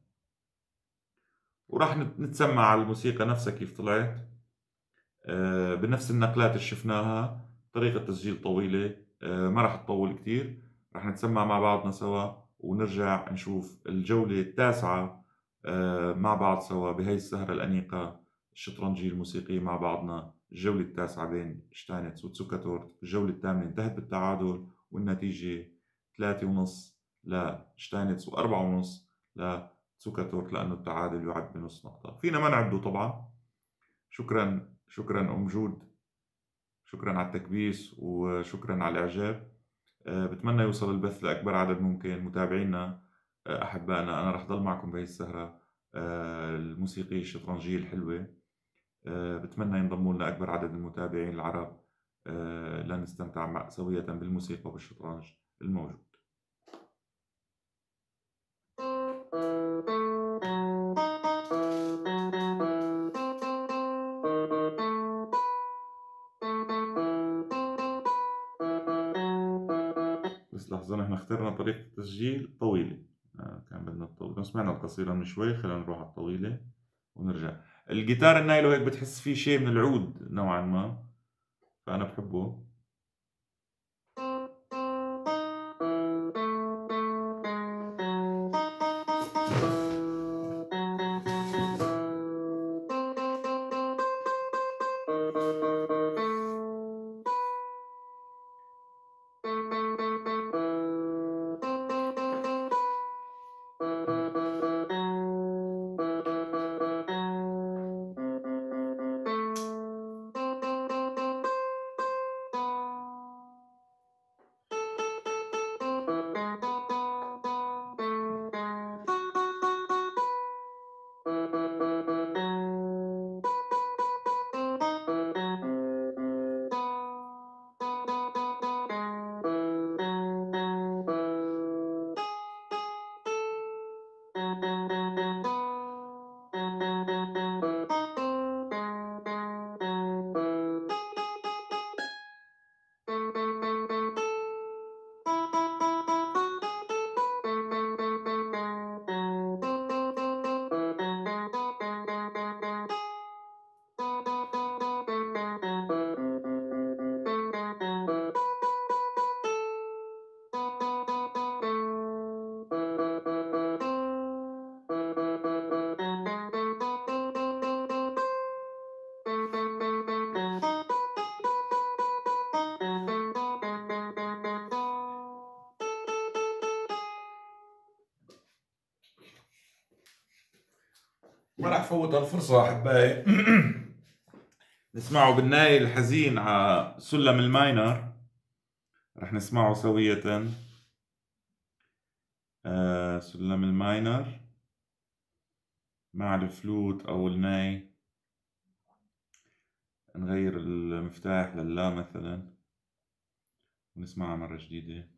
وراح نتسمع على الموسيقى نفسها كيف طلعت آه، بنفس النقلات اللي شفناها طريقة تسجيل طويلة آه، ما راح تطول كتير راح نتسمع مع بعضنا سوا ونرجع نشوف الجولة التاسعة آه، مع بعض سوا بهي السهرة الأنيقة الشطرنجية الموسيقية مع بعضنا الجولة التاسعة بين شتاينتس وتسوكاتورت الجولة الثامنة انتهت بالتعادل والنتيجة ثلاثة ونص لشتاينتس وأربعة ونص لتسوكاتورت لأنه التعادل يعد بنص نقطة فينا ما نعده طبعا شكرا شكرا أم جود شكرا على التكبيس وشكرا على الإعجاب آه، بتمنى يوصل البث لأكبر عدد ممكن متابعينا آه، أحبائنا أنا رح ضل معكم بهي السهرة آه، الموسيقية الشطرنجية الحلوة بتمنى ينضموا لنا أكبر عدد من المتابعين العرب لنستمتع سوية بالموسيقى والشطرنج الموجود لاحظوا احنا اخترنا طريقة تسجيل طويلة آه، كان بدنا الطويلة سمعنا القصيرة من شوي خلينا نروح على الطويلة ونرجع الجيتار النايلو هيك بتحس فيه شيء من العود نوعا ما فأنا بحبه قصة أحبائي [CLEARS THROAT] نسمعه بالناي الحزين على سلم الماينر رح نسمعه سوية آه سلم الماينر مع الفلوت أو الناي نغير المفتاح للا مثلا ونسمعها مرة جديدة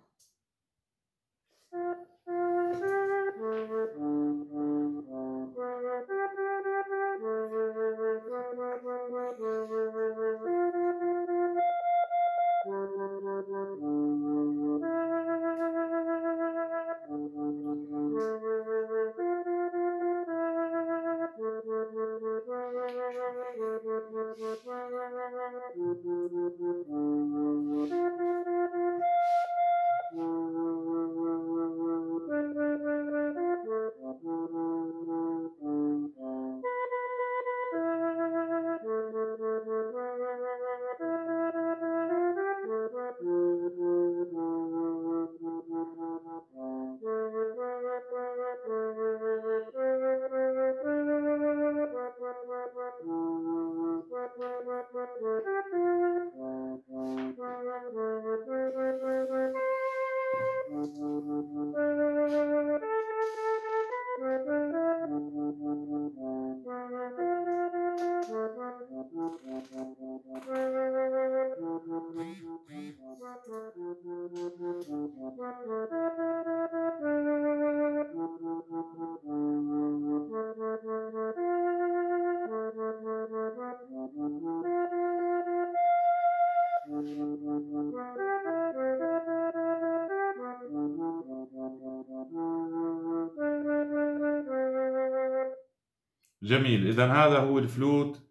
جميل إذا هذا هو الفلوت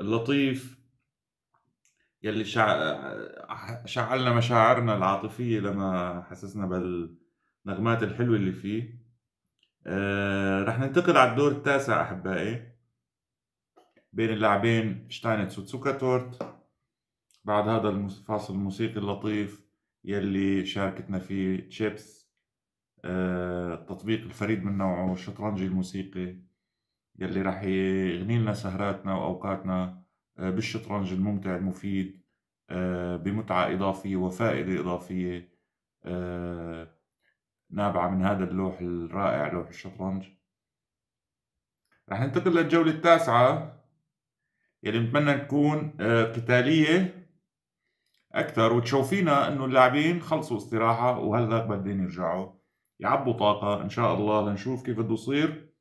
اللطيف يلي شع... شعلنا مشاعرنا العاطفية لما حسسنا بالنغمات الحلوة اللي فيه آه... رح ننتقل على الدور التاسع أحبائي بين اللاعبين شتاينتس وتسوكا تورت بعد هذا الفاصل الموسيقي اللطيف يلي شاركتنا فيه تشيبس آه... التطبيق الفريد من نوعه الشطرنجي الموسيقي يلي راح يغني لنا سهراتنا وأوقاتنا آه، بالشطرنج الممتع المفيد آه، بمتعة إضافية وفائدة إضافية آه، نابعة من هذا اللوح الرائع لوح الشطرنج رح ننتقل للجولة التاسعة يلي نتمنى تكون قتالية أكثر وتشوفينا إنه اللاعبين خلصوا استراحة وهلا بدين يرجعوا يعبوا طاقة إن شاء الله لنشوف كيف بده يصير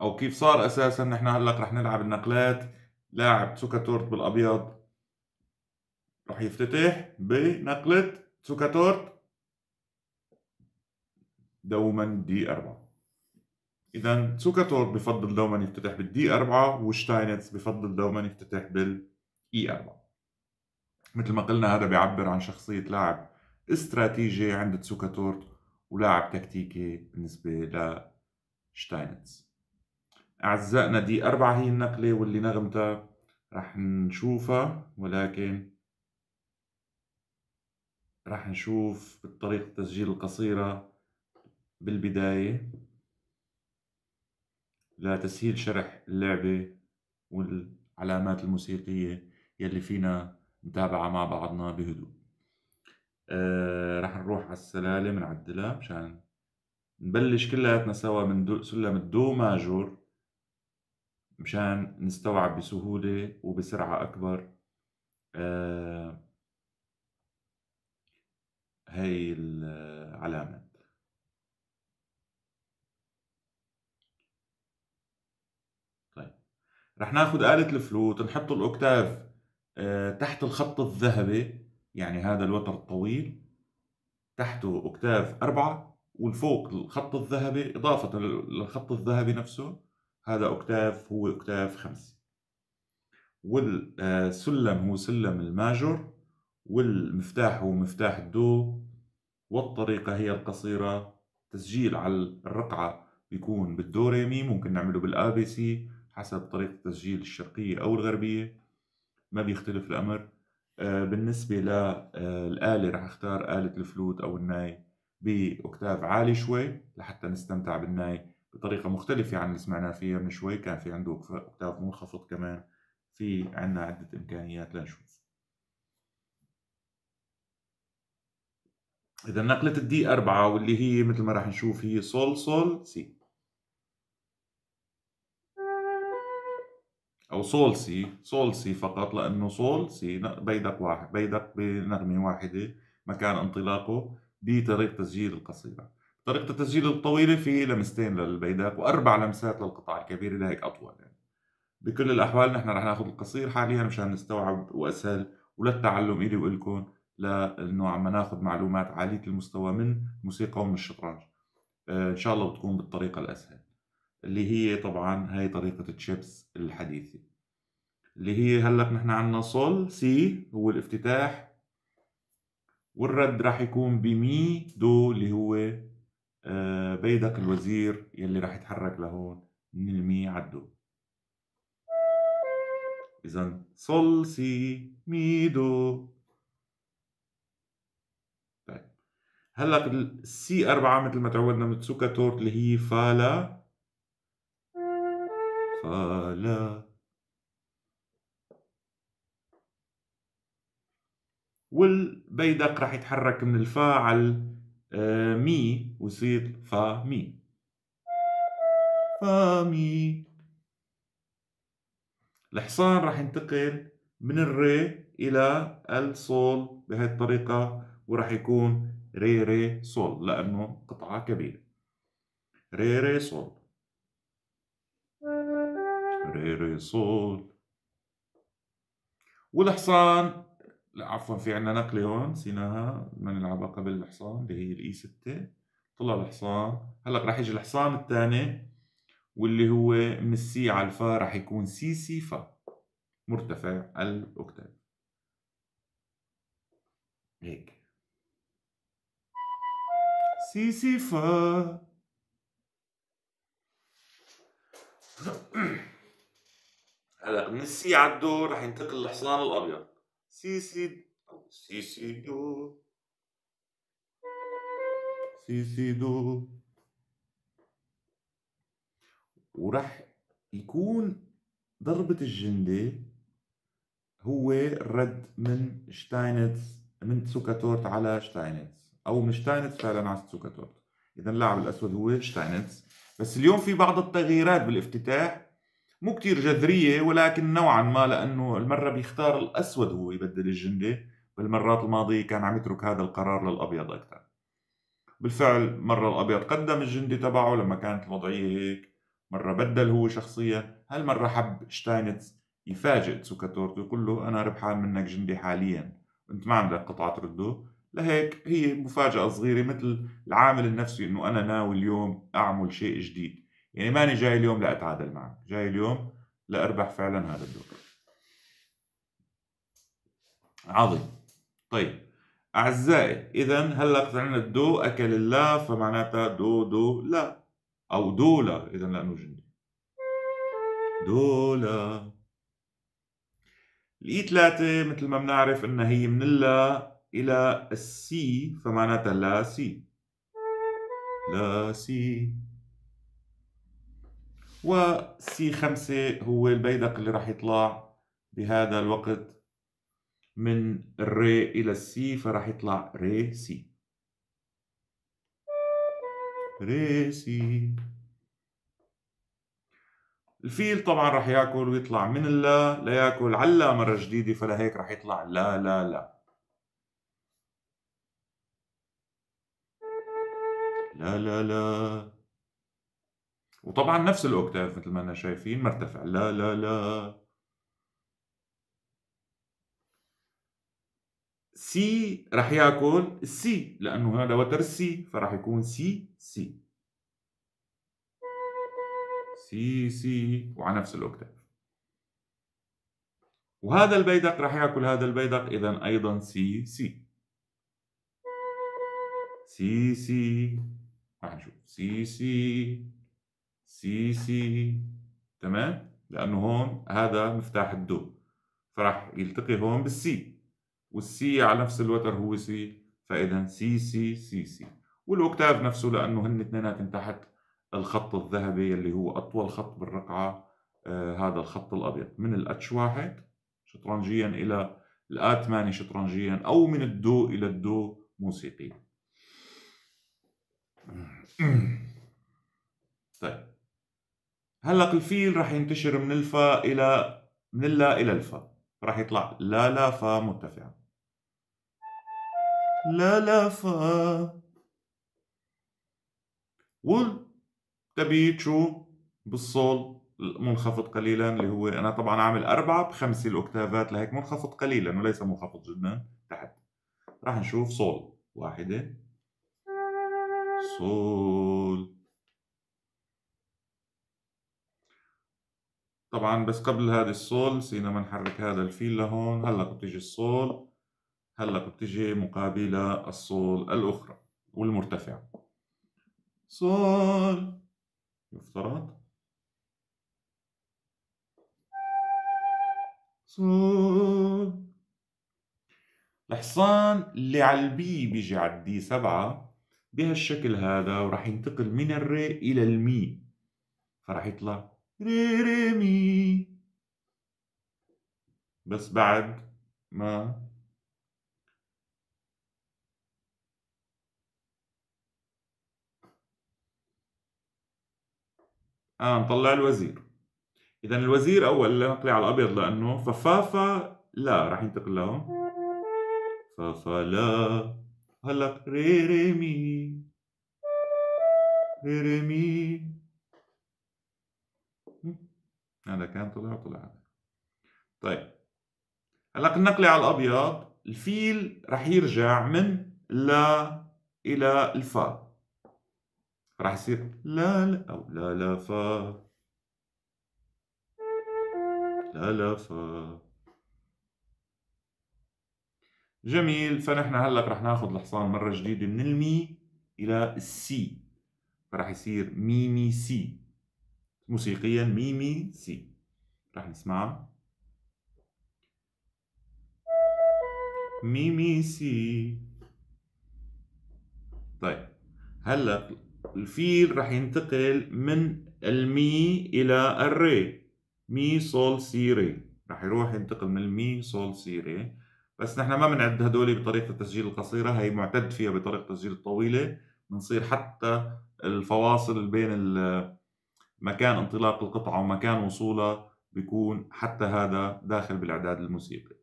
او كيف صار اساسا نحن هلا رح نلعب النقلات لاعب سوكاتورت بالابيض رح يفتتح بنقله سوكاتورت دوما دي 4 اذا سوكاتورت بفضل دوما يفتتح بالدي 4 وشتاينتس بفضل دوما يفتتح بالاي 4 مثل ما قلنا هذا بيعبر عن شخصيه لاعب استراتيجي عند سوكاتورت ولاعب تكتيكي بالنسبه لشتاينتس أعزائنا دي أربعة هي النقلة واللي نغمتها رح نشوفها ولكن رح نشوف بالطريقة التسجيل القصيرة بالبداية لتسهيل شرح اللعبة والعلامات الموسيقية يلي فينا نتابعها مع بعضنا بهدوء آه رح نروح على السلالم نعدلها مشان نبلش كلياتنا سوا من دو سلم الدو ماجور مشان نستوعب بسهولة وبسرعة أكبر آه، هاي العلامة طيب رح ناخد آلة الفلوت نحط الأوكتاف آه، تحت الخط الذهبي يعني هذا الوتر الطويل تحته أوكتاف أربعة والفوق الخط الذهبي إضافة للخط الذهبي نفسه هذا أوكتاف هو أوكتاف خمسة والسلم هو سلم الماجور والمفتاح هو مفتاح الدو والطريقة هي القصيرة تسجيل على الرقعة بيكون بالدو ري ممكن نعمله بالآ بي سي حسب طريقة التسجيل الشرقية أو الغربية ما بيختلف الأمر آه، بالنسبة للآلة آه، رح اختار آلة الفلوت أو الناي بأكتاف عالي شوي لحتى نستمتع بالناي بطريقة مختلفة عن اللي سمعناه فيها من شوي كان في عنده أوكتاف منخفض كمان في عندنا عدة إمكانيات لنشوف إذا نقلة الدي أربعة واللي هي مثل ما راح نشوف هي سول سول سي أو سول سي سول سي فقط لأنه سول سي بيدق واحد بيدق بنغمة واحدة مكان انطلاقه بطريقة تسجيل القصيدة طريقة التسجيل الطويلة في لمستين للبيداق وأربع لمسات للقطع الكبيرة لهيك أطول يعني. بكل الأحوال نحن رح ناخذ القصير حاليا مشان نستوعب وأسهل وللتعلم إلي وإلكم لأنه عم ناخذ معلومات عالية المستوى من الموسيقى ومن الشطرنج آه، إن شاء الله بتكون بالطريقة الأسهل اللي هي طبعا هاي طريقة الشيبس الحديثة اللي هي هلأ نحن عنا صول سي هو الافتتاح والرد راح يكون بمي دو اللي هو آه، بيدك الوزير يلي راح يتحرك لهون من المي عدو إذا صل سي مي دو طيب هلا السي أربعة مثل ما تعودنا من تسوكا تورت اللي هي فالا فالا والبيدق راح يتحرك من الفاعل آه، مي ويصير فا مي فا مي الحصان راح ينتقل من الري إلى الصول بهي الطريقة وراح يكون ري ري صول لأنه قطعة كبيرة ري ري صول ري ري صول والحصان لا عفوا في عندنا هون نسيناها ما نلعبها قبل الحصان اللي هي الاي 6 e طلع الحصان هلا راح يجي الحصان الثاني واللي هو من السي على الفا راح يكون سي سي فا مرتفع الاوكتاف هيك سي سي فا هلا من السي على الدور راح ينتقل الحصان الابيض Si, si, si, si, do. Si, si, do. وراح يكون ضربة الجندي هو الرد من شتاينتس من تسوكاتورت على شتاينتس او من شتاينتس فعلا على تسوكاتورت اذا اللاعب الاسود هو شتاينتس بس اليوم في بعض التغييرات بالافتتاح مو كتير جذرية ولكن نوعا ما لأنه المرة بيختار الأسود هو يبدل الجندي بالمرات الماضية كان عم يترك هذا القرار للأبيض أكثر بالفعل مرة الأبيض قدم الجندي تبعه لما كانت الوضعية هيك مرة بدل هو شخصيا هالمرة حب شتاينتس يفاجئ تسوكاتورتو يقول له أنا ربحان منك جندي حاليا أنت ما عندك قطعة ترده لهيك هي مفاجأة صغيرة مثل العامل النفسي أنه أنا ناوي اليوم أعمل شيء جديد يعني ماني جاي اليوم لأتعادل معك جاي اليوم لأربح فعلا هذا الدور عظيم طيب أعزائي إذا هلا عندنا الدو أكل اللا فمعناتها دو دو لا أو دولا إذا لأنه جندي دولا الإي ثلاثة مثل ما بنعرف إنها هي من اللا إلى السي فمعناتها لا سي لا سي وسي 5 هو البيدق اللي راح يطلع بهذا الوقت من الري إلى السي فراح يطلع ري سي ري سي الفيل طبعا راح ياكل ويطلع من اللا لياكل علا مرة جديدة فلهيك راح يطلع لا لا لا لا لا لا وطبعا نفس الاوكتاف مثل ما احنا شايفين مرتفع لا لا لا سي رح ياكل السي لانه هذا وتر السي فراح يكون سي سي سي سي وعلى نفس الاوكتاف وهذا البيدق رح ياكل هذا البيدق اذا ايضا سي سي سي سي رح نشوف سي سي سي سي تمام لانه هون هذا مفتاح الدو فراح يلتقي هون بالسي والسي على نفس الوتر هو سي فاذا سي سي سي سي والاوكتاف نفسه لانه هن اثنيناتهم تحت الخط الذهبي اللي هو اطول خط بالرقعه آه هذا الخط الابيض من الاتش واحد شطرنجيا الى الآ 8 شطرنجيا أو من الدو إلى الدو موسيقيا. [CLEARS THROAT] طيب هلا الفيل راح ينتشر من الفا الى من اللا الى الفا راح يطلع لا لا فا مرتفعه لا لا فا والتبيت شو بالصول منخفض قليلا اللي هو انا طبعا عامل أربعة بخمسة الاوكتافات لهيك منخفض قليلا وليس منخفض جدا تحت راح نشوف صول واحدة صول طبعا بس قبل هذه الصول سينا ما نحرك هذا الفيل لهون هلا بتيجي الصول هلا بتيجي مقابلة الصول الأخرى والمرتفعة صول يفترض صول الحصان اللي على البي بيجي على الدي سبعة بهالشكل هذا وراح ينتقل من الري إلى المي فراح يطلع ري ري مي بس بعد ما آه طلع الوزير اذا الوزير اللي نقلع على الابيض لانه ففافا لا راح ينتقل لهون فافا لا هلا ري ري مي ري ري مي هذا كان طلع طلع هذا طيب هلا النقلة على الابيض الفيل رح يرجع من لا الى الفا رح يصير لا لا او لا لا فا لا لا فا جميل فنحن هلا رح ناخذ الحصان مره جديده من المي الى السي فراح يصير مي مي سي موسيقيا ميمي سي راح نسمعها ميمي سي طيب هلا الفيل راح ينتقل من المي الى الري مي صول سي ري راح يروح ينتقل من المي صول سي ري بس نحن ما بنعد هدول بطريقه التسجيل القصيره هي معتد فيها بطريقه التسجيل الطويله بنصير حتى الفواصل بين ال مكان انطلاق القطعة ومكان وصولها بيكون حتى هذا داخل بالإعداد الموسيقي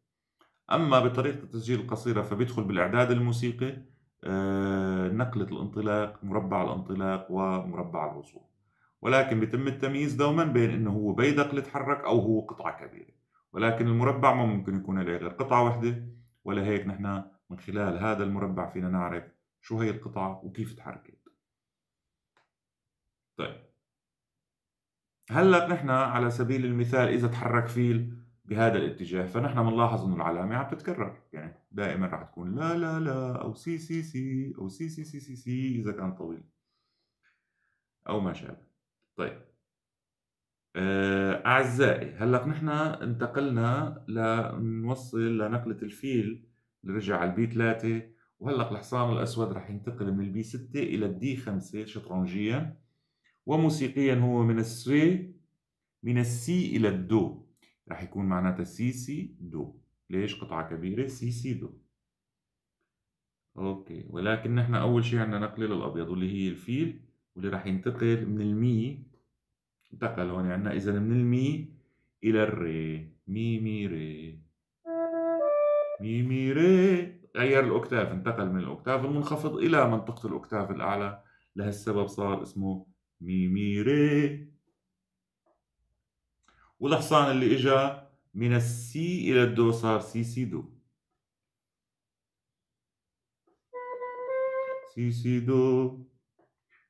أما بطريقة التسجيل القصيرة فبيدخل بالإعداد الموسيقي آه، نقلة الانطلاق مربع الانطلاق ومربع الوصول ولكن بيتم التمييز دوما بين انه هو بيدق لتحرك او هو قطعه كبيره ولكن المربع ما ممكن يكون عليه غير قطعه واحده ولهيك نحن من خلال هذا المربع فينا نعرف شو هي القطعه وكيف تحركت طيب هلا نحن على سبيل المثال اذا تحرك فيل بهذا الاتجاه فنحن بنلاحظ انه العلامه عم تتكرر يعني دائما رح تكون لا لا لا او سي سي سي او سي سي سي سي سي اذا كان طويل او ما شابه طيب آه، اعزائي هلا نحن انتقلنا لنوصل لنقله الفيل اللي رجع على البي 3 وهلا الحصان الاسود رح ينتقل من البي 6 الى الدي 5 شطرنجيا وموسيقيا هو من السي من السي إلى الدو راح يكون معناتها سي سي دو ليش قطعة كبيرة سي سي دو أوكي ولكن نحن أول شيء عندنا نقلة للأبيض واللي هي الفيل واللي راح ينتقل من المي انتقل هون عندنا إذا من المي إلى الري مي مي ري مي مي ري غير الأوكتاف انتقل من الأوكتاف المنخفض إلى منطقة الأوكتاف الأعلى لهالسبب صار اسمه مي مي ري والحصان اللي اجا من السي الى الدو صار سي سي دو سي سي دو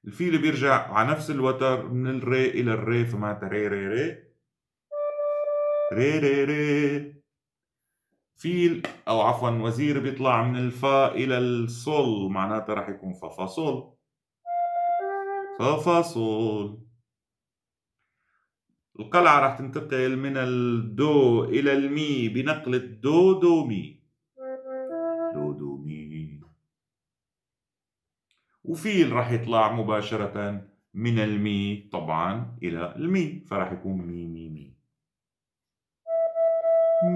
الفيل بيرجع على نفس الوتر من الري الى الري فمعناتها ري ري ري ري ري ري فيل او عفوا وزير بيطلع من الفا الى الصول معناتها راح يكون فا فا صول فاصول القلعة راح تنتقل من الدو إلى المي بنقلة دو دو مي دو دو مي وفيل راح يطلع مباشرة من المي طبعا إلى المي فراح يكون مي مي مي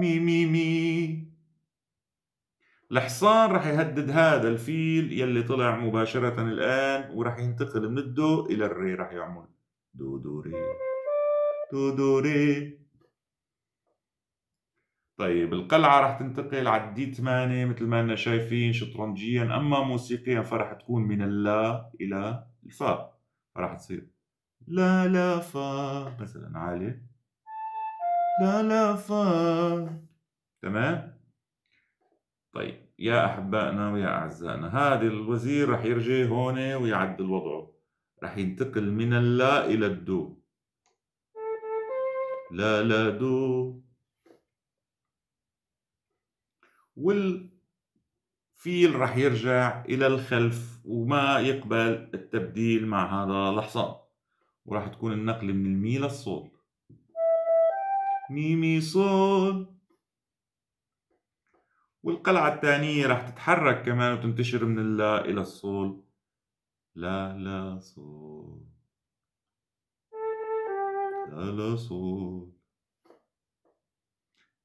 مي مي مي الحصان رح يهدد هذا الفيل يلي طلع مباشرة الآن ورح ينتقل من الدو إلى الري رح يعمل دو دو ري دو دو ري طيب القلعة رح تنتقل على الدي 8 مثل ما أنا شايفين شطرنجيا أما موسيقيا فرح تكون من اللا إلى الفا فرح تصير لا لا فا مثلا عالية لا لا فا تمام طيب يا احبائنا ويا اعزائنا هذا الوزير رح يرجع هون ويعدل وضعه رح ينتقل من اللا الى الدو لا لا دو والفيل رح يرجع الى الخلف وما يقبل التبديل مع هذا الحصان ورح تكون النقله من المي للصول مي مي صول والقلعة الثانية رح تتحرك كمان وتنتشر من اللا إلى الصول لا لا صول لا لا صول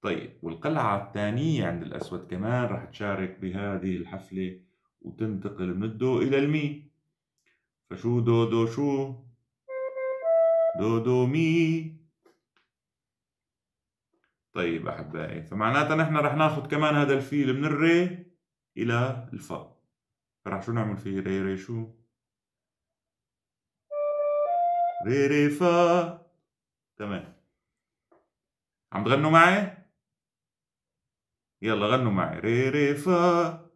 طيب والقلعة الثانية عند الأسود كمان رح تشارك بهذه الحفلة وتنتقل من الدو إلى المي فشو دو دو شو دو دو مي طيب أحبائي فمعناتها نحن رح ناخذ كمان هذا الفيل من الري إلى الفا فرح شو نعمل فيه ري ري شو ري ري فا تمام عم تغنوا معي يلا غنوا معي ري ري فا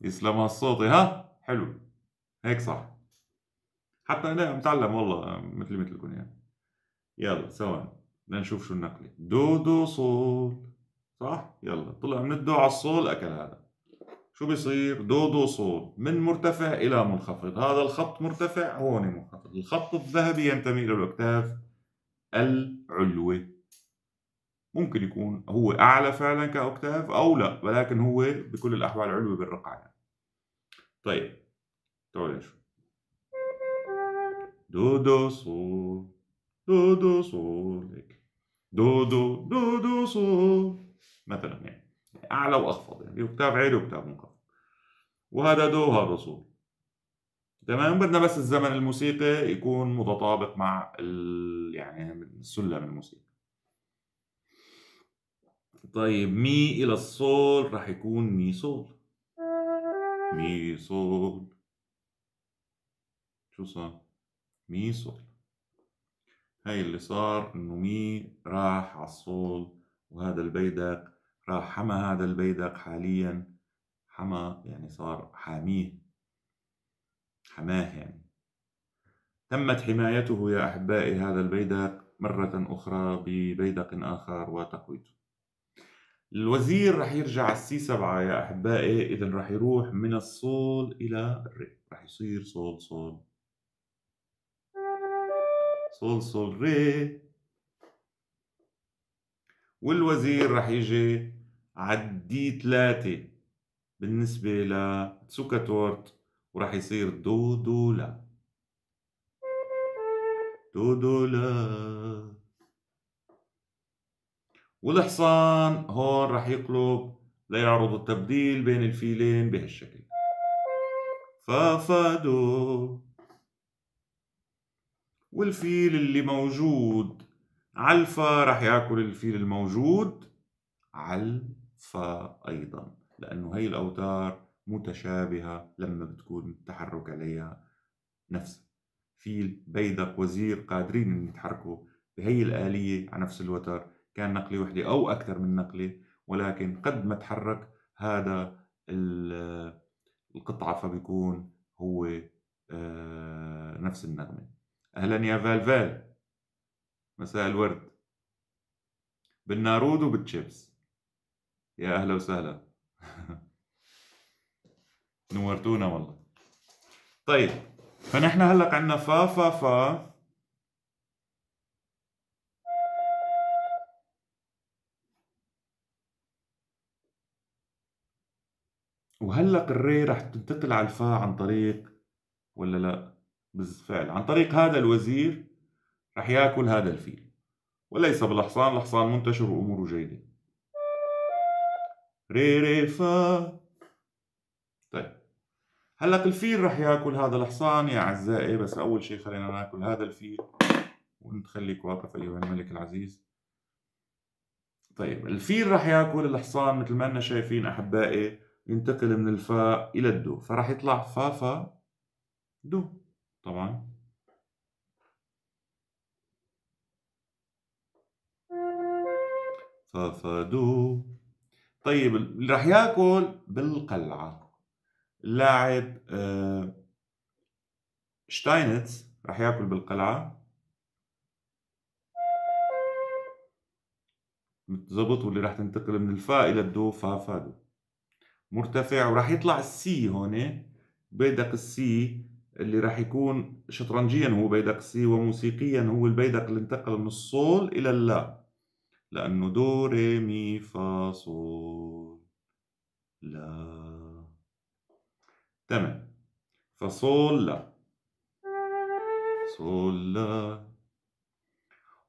يسلم هالصوتي ها حلو هيك صح حتى انا متعلم والله مثل مثلكم يعني يلا ثواني لنشوف شو النقلة دو دو صول صح يلا طلع من الدو على الصول أكل هذا شو بيصير دو دو صول من مرتفع إلى منخفض هذا الخط مرتفع هون منخفض الخط الذهبي ينتمي إلى الأكتاف العلوي ممكن يكون هو أعلى فعلا كأكتاف أو لا ولكن هو بكل الأحوال علوي بالرقعة يعني. طيب تعالوا نشوف دو دو صول دو دو هيك دو دو دو دو صول مثلا يعني أعلى وأخفض يعني وكتاب عالي وكتاب منخفض وهذا دو وهذا صول تمام بدنا بس الزمن الموسيقي يكون متطابق مع يعني السلم الموسيقي طيب مي إلى الصول راح يكون مي صول مي صول شو صار؟ مي صول هاي اللي صار انه مي راح على الصول وهذا البيدق راح حمى هذا البيدق حاليا حمى يعني صار حاميه حماه يعني تمت حمايته يا أحبائي هذا البيدق مرة أخرى ببيدق آخر وتقويته الوزير رح يرجع السي سبعة يا أحبائي إذا رح يروح من الصول إلى الري رح يصير صول صول صول صول ري والوزير رح يجي عدي ثلاثة بالنسبة لتسوكاتورت ورح يصير دو دو لا دو دو لا والحصان هون رح يقلب ليعرض التبديل بين الفيلين بهالشكل فا فا دو والفيل اللي موجود على الفا رح ياكل الفيل الموجود على الفا ايضا لانه هي الاوتار متشابهه لما بتكون التحرك عليها نفسها فيل بيدق وزير قادرين ان يتحركوا بهي الاليه على نفس الوتر كان نقله وحده او اكثر من نقله ولكن قد ما تحرك هذا القطعه فبيكون هو آه، نفس النغمه أهلا يا فالفال مساء الورد بالنارود وبالشيبس يا أهلا وسهلا [LAUGHS] نورتونا والله طيب فنحن هلق عندنا فا فا فا وهلق الري رح تنتقل على الفا عن طريق ولا لا؟ بالفعل عن طريق هذا الوزير رح ياكل هذا الفيل وليس بالحصان الحصان منتشر واموره جيده ري ري فا طيب هلق الفيل رح ياكل هذا الحصان يا اعزائي بس اول شيء خلينا ناكل هذا الفيل وانت واقف ايها الملك العزيز طيب الفيل رح ياكل الحصان مثل ما انا شايفين احبائي ينتقل من الفاء الى الدو فرح يطلع فا فا دو طبعا ففدو طيب اللي راح ياكل بالقلعه اللاعب آه، شتاينتس راح ياكل بالقلعه متظبط واللي راح تنتقل من الفاء الى الدو فا فادو مرتفع وراح يطلع السي هون بيدق السي اللي راح يكون شطرنجيا هو بيدق سي وموسيقيا هو البيدق اللي انتقل من الصول إلى اللا لأنه دو ري مي فا صول لا تمام فصول لا صول لا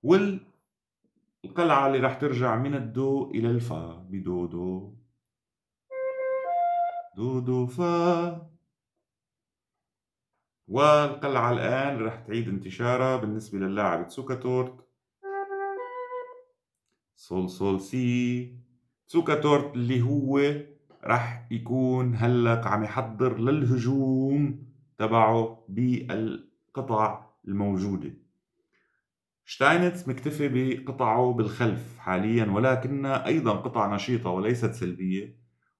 والقلعة اللي راح ترجع من الدو إلى الفا بدو دو دو دو فا والقلعة الآن رح تعيد انتشارها بالنسبة للاعب تسوكاتورت سول سول سي تسوكاتورت اللي هو رح يكون هلق عم يحضر للهجوم تبعه بالقطع الموجودة شتاينتس مكتفي بقطعه بالخلف حاليا ولكنها أيضا قطع نشيطة وليست سلبية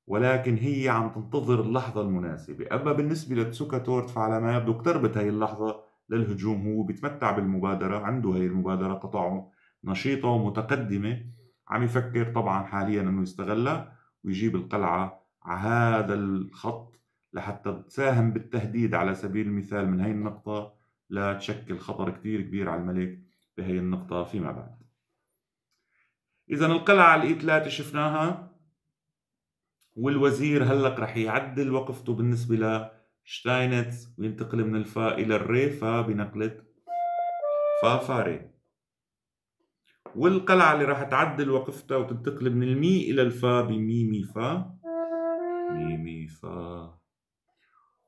ولكن هي عم تنتظر اللحظة المناسبة أما بالنسبة لتسوكا تورت فعلى ما يبدو اقتربت هي اللحظة للهجوم هو بيتمتع بالمبادرة عنده هي المبادرة قطعه نشيطة ومتقدمة عم يفكر طبعا حاليا أنه يستغلها ويجيب القلعة على هذا الخط لحتى تساهم بالتهديد على سبيل المثال من هي النقطة لا تشكل خطر كتير كبير على الملك بهي النقطة فيما بعد إذا القلعة الإي ثلاثة شفناها والوزير هلق رح يعدل وقفته بالنسبة لشتاينتس وينتقل من الفا إلى الري فا بنقلة فا فاري والقلعة اللي راح تعدل وقفتها وتنتقل من المي إلى الفا بمي مي فا مي مي فا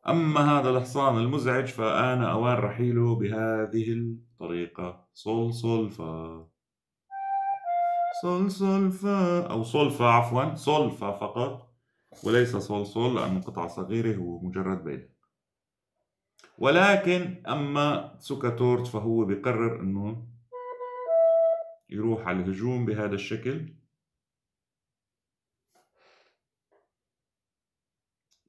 أما هذا الحصان المزعج فأنا أوان رحيله بهذه الطريقة صول صول فا صول صول فا أو صول فا عفوا صول فا فقط وليس صلصال لأنه قطعة صغيرة هو مجرد بيت ولكن أما سوكاتورت فهو بقرر أنه يروح على الهجوم بهذا الشكل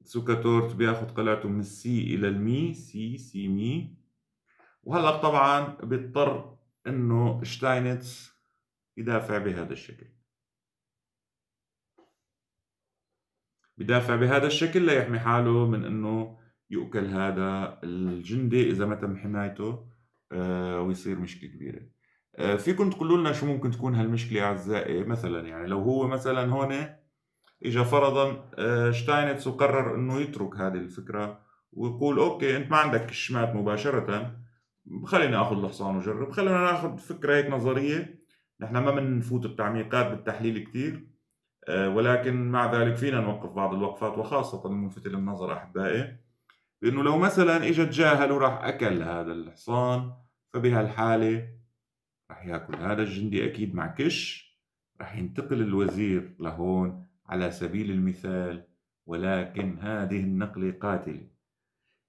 سوكاتورت بياخد قلعته من السي إلى المي سي سي مي وهلأ طبعا بيضطر أنه شتاينتس يدافع بهذا الشكل بدافع بهذا الشكل ليحمي حاله من انه يؤكل هذا الجندي اذا ما تم حمايته آه ويصير مشكله كبيره آه فيكم تقولوا لنا شو ممكن تكون هالمشكله اعزائي مثلا يعني لو هو مثلا هون اجى فرضا آه شتاينتس وقرر انه يترك هذه الفكره ويقول اوكي انت ما عندك الشمات مباشره خليني اخذ الحصان وجرب خلينا ناخذ فكره هيك نظريه نحن ما بنفوت التعميقات بالتحليل كثير آه، ولكن مع ذلك فينا نوقف بعض الوقفات وخاصة الملفت للنظر أحبائي بأنه لو مثلا إجا تجاهل وراح أكل هذا الحصان فبهالحالة راح ياكل هذا الجندي أكيد مع كش راح ينتقل الوزير لهون على سبيل المثال ولكن هذه النقلة قاتلة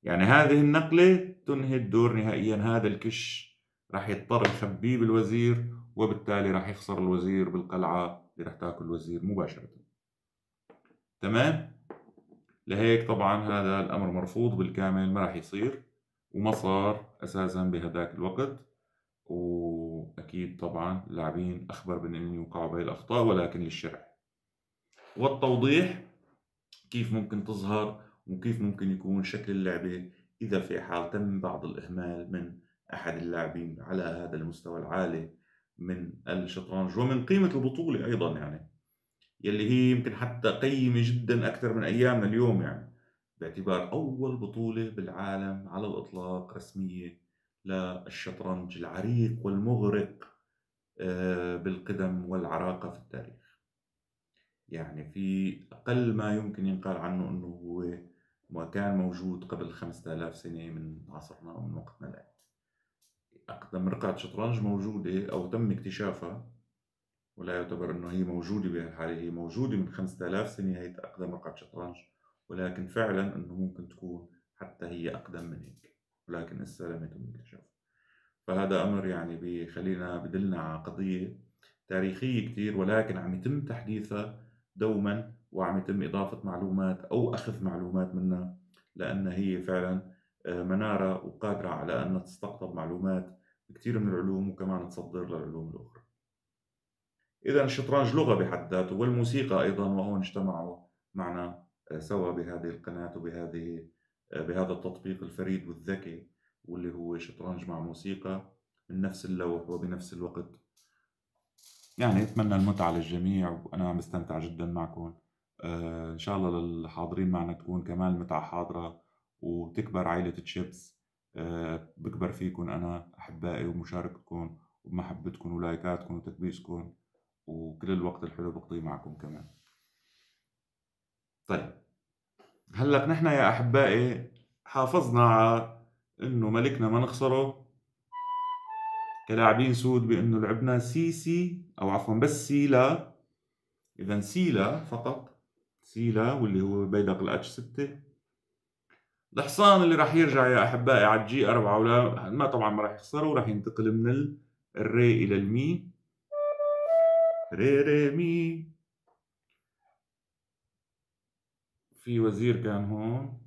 يعني هذه النقلة تنهي الدور نهائيا هذا الكش راح يضطر يخبيه بالوزير وبالتالي راح يخسر الوزير بالقلعة اللي رح تاكل الوزير مباشرة تمام لهيك طبعا هذا الأمر مرفوض بالكامل ما رح يصير وما صار أساسا بهذاك الوقت وأكيد طبعا اللاعبين أخبر من أن يوقعوا بهي الأخطاء ولكن للشرح والتوضيح كيف ممكن تظهر وكيف ممكن يكون شكل اللعبة إذا في حال تم بعض الإهمال من أحد اللاعبين على هذا المستوى العالي من الشطرنج ومن قيمة البطولة أيضا يعني يلي هي يمكن حتى قيمة جدا أكثر من أيامنا اليوم يعني باعتبار أول بطولة بالعالم على الإطلاق رسمية للشطرنج العريق والمغرق آه، بالقدم والعراقة في التاريخ يعني في أقل ما يمكن ينقال عنه أنه هو كان موجود قبل 5000 سنة من عصرنا ومن وقتنا الآن أقدم رقعة شطرنج موجودة أو تم اكتشافها ولا يعتبر أنه هي موجودة بهالحالة هي موجودة من 5000 سنة هي أقدم رقعة شطرنج ولكن فعلا أنه ممكن تكون حتى هي أقدم من هيك ولكن لسه لم يتم اكتشافها فهذا أمر يعني بخلينا بدلنا على قضية تاريخية كتير ولكن عم يتم تحديثها دوما وعم يتم إضافة معلومات أو أخذ معلومات منها لأن هي فعلا آه، مناره وقادره على انها تستقطب معلومات كثير من العلوم وكمان تصدر للعلوم الاخرى. اذا الشطرنج لغه بحد ذاته والموسيقى ايضا وهون اجتمعوا معنا آه، سوا بهذه القناه وبهذه آه، بهذا التطبيق الفريد والذكي واللي هو شطرنج مع موسيقى من نفس اللوح وبنفس الوقت يعني اتمنى المتعه للجميع وانا مستمتع جدا معكم ان شاء الله للحاضرين معنا تكون كمان المتعة حاضره وتكبر عائلة تشيبس آه، بكبر فيكم أنا أحبائي ومشاركتكم ومحبتكم ولايكاتكم وتكبيسكم وكل الوقت الحلو بقضيه معكم كمان طيب هلأ نحن يا أحبائي حافظنا على إنه ملكنا ما نخسره كلاعبين سود بإنه لعبنا سي سي أو عفوا بس سي لا إذا سي لا فقط سيلا واللي هو بيدق الاتش 6 الحصان اللي راح يرجع يا احبائي على الجي 4 ولا ما طبعا ما راح يخسره راح ينتقل من الري الى المي ري ري مي في وزير كان هون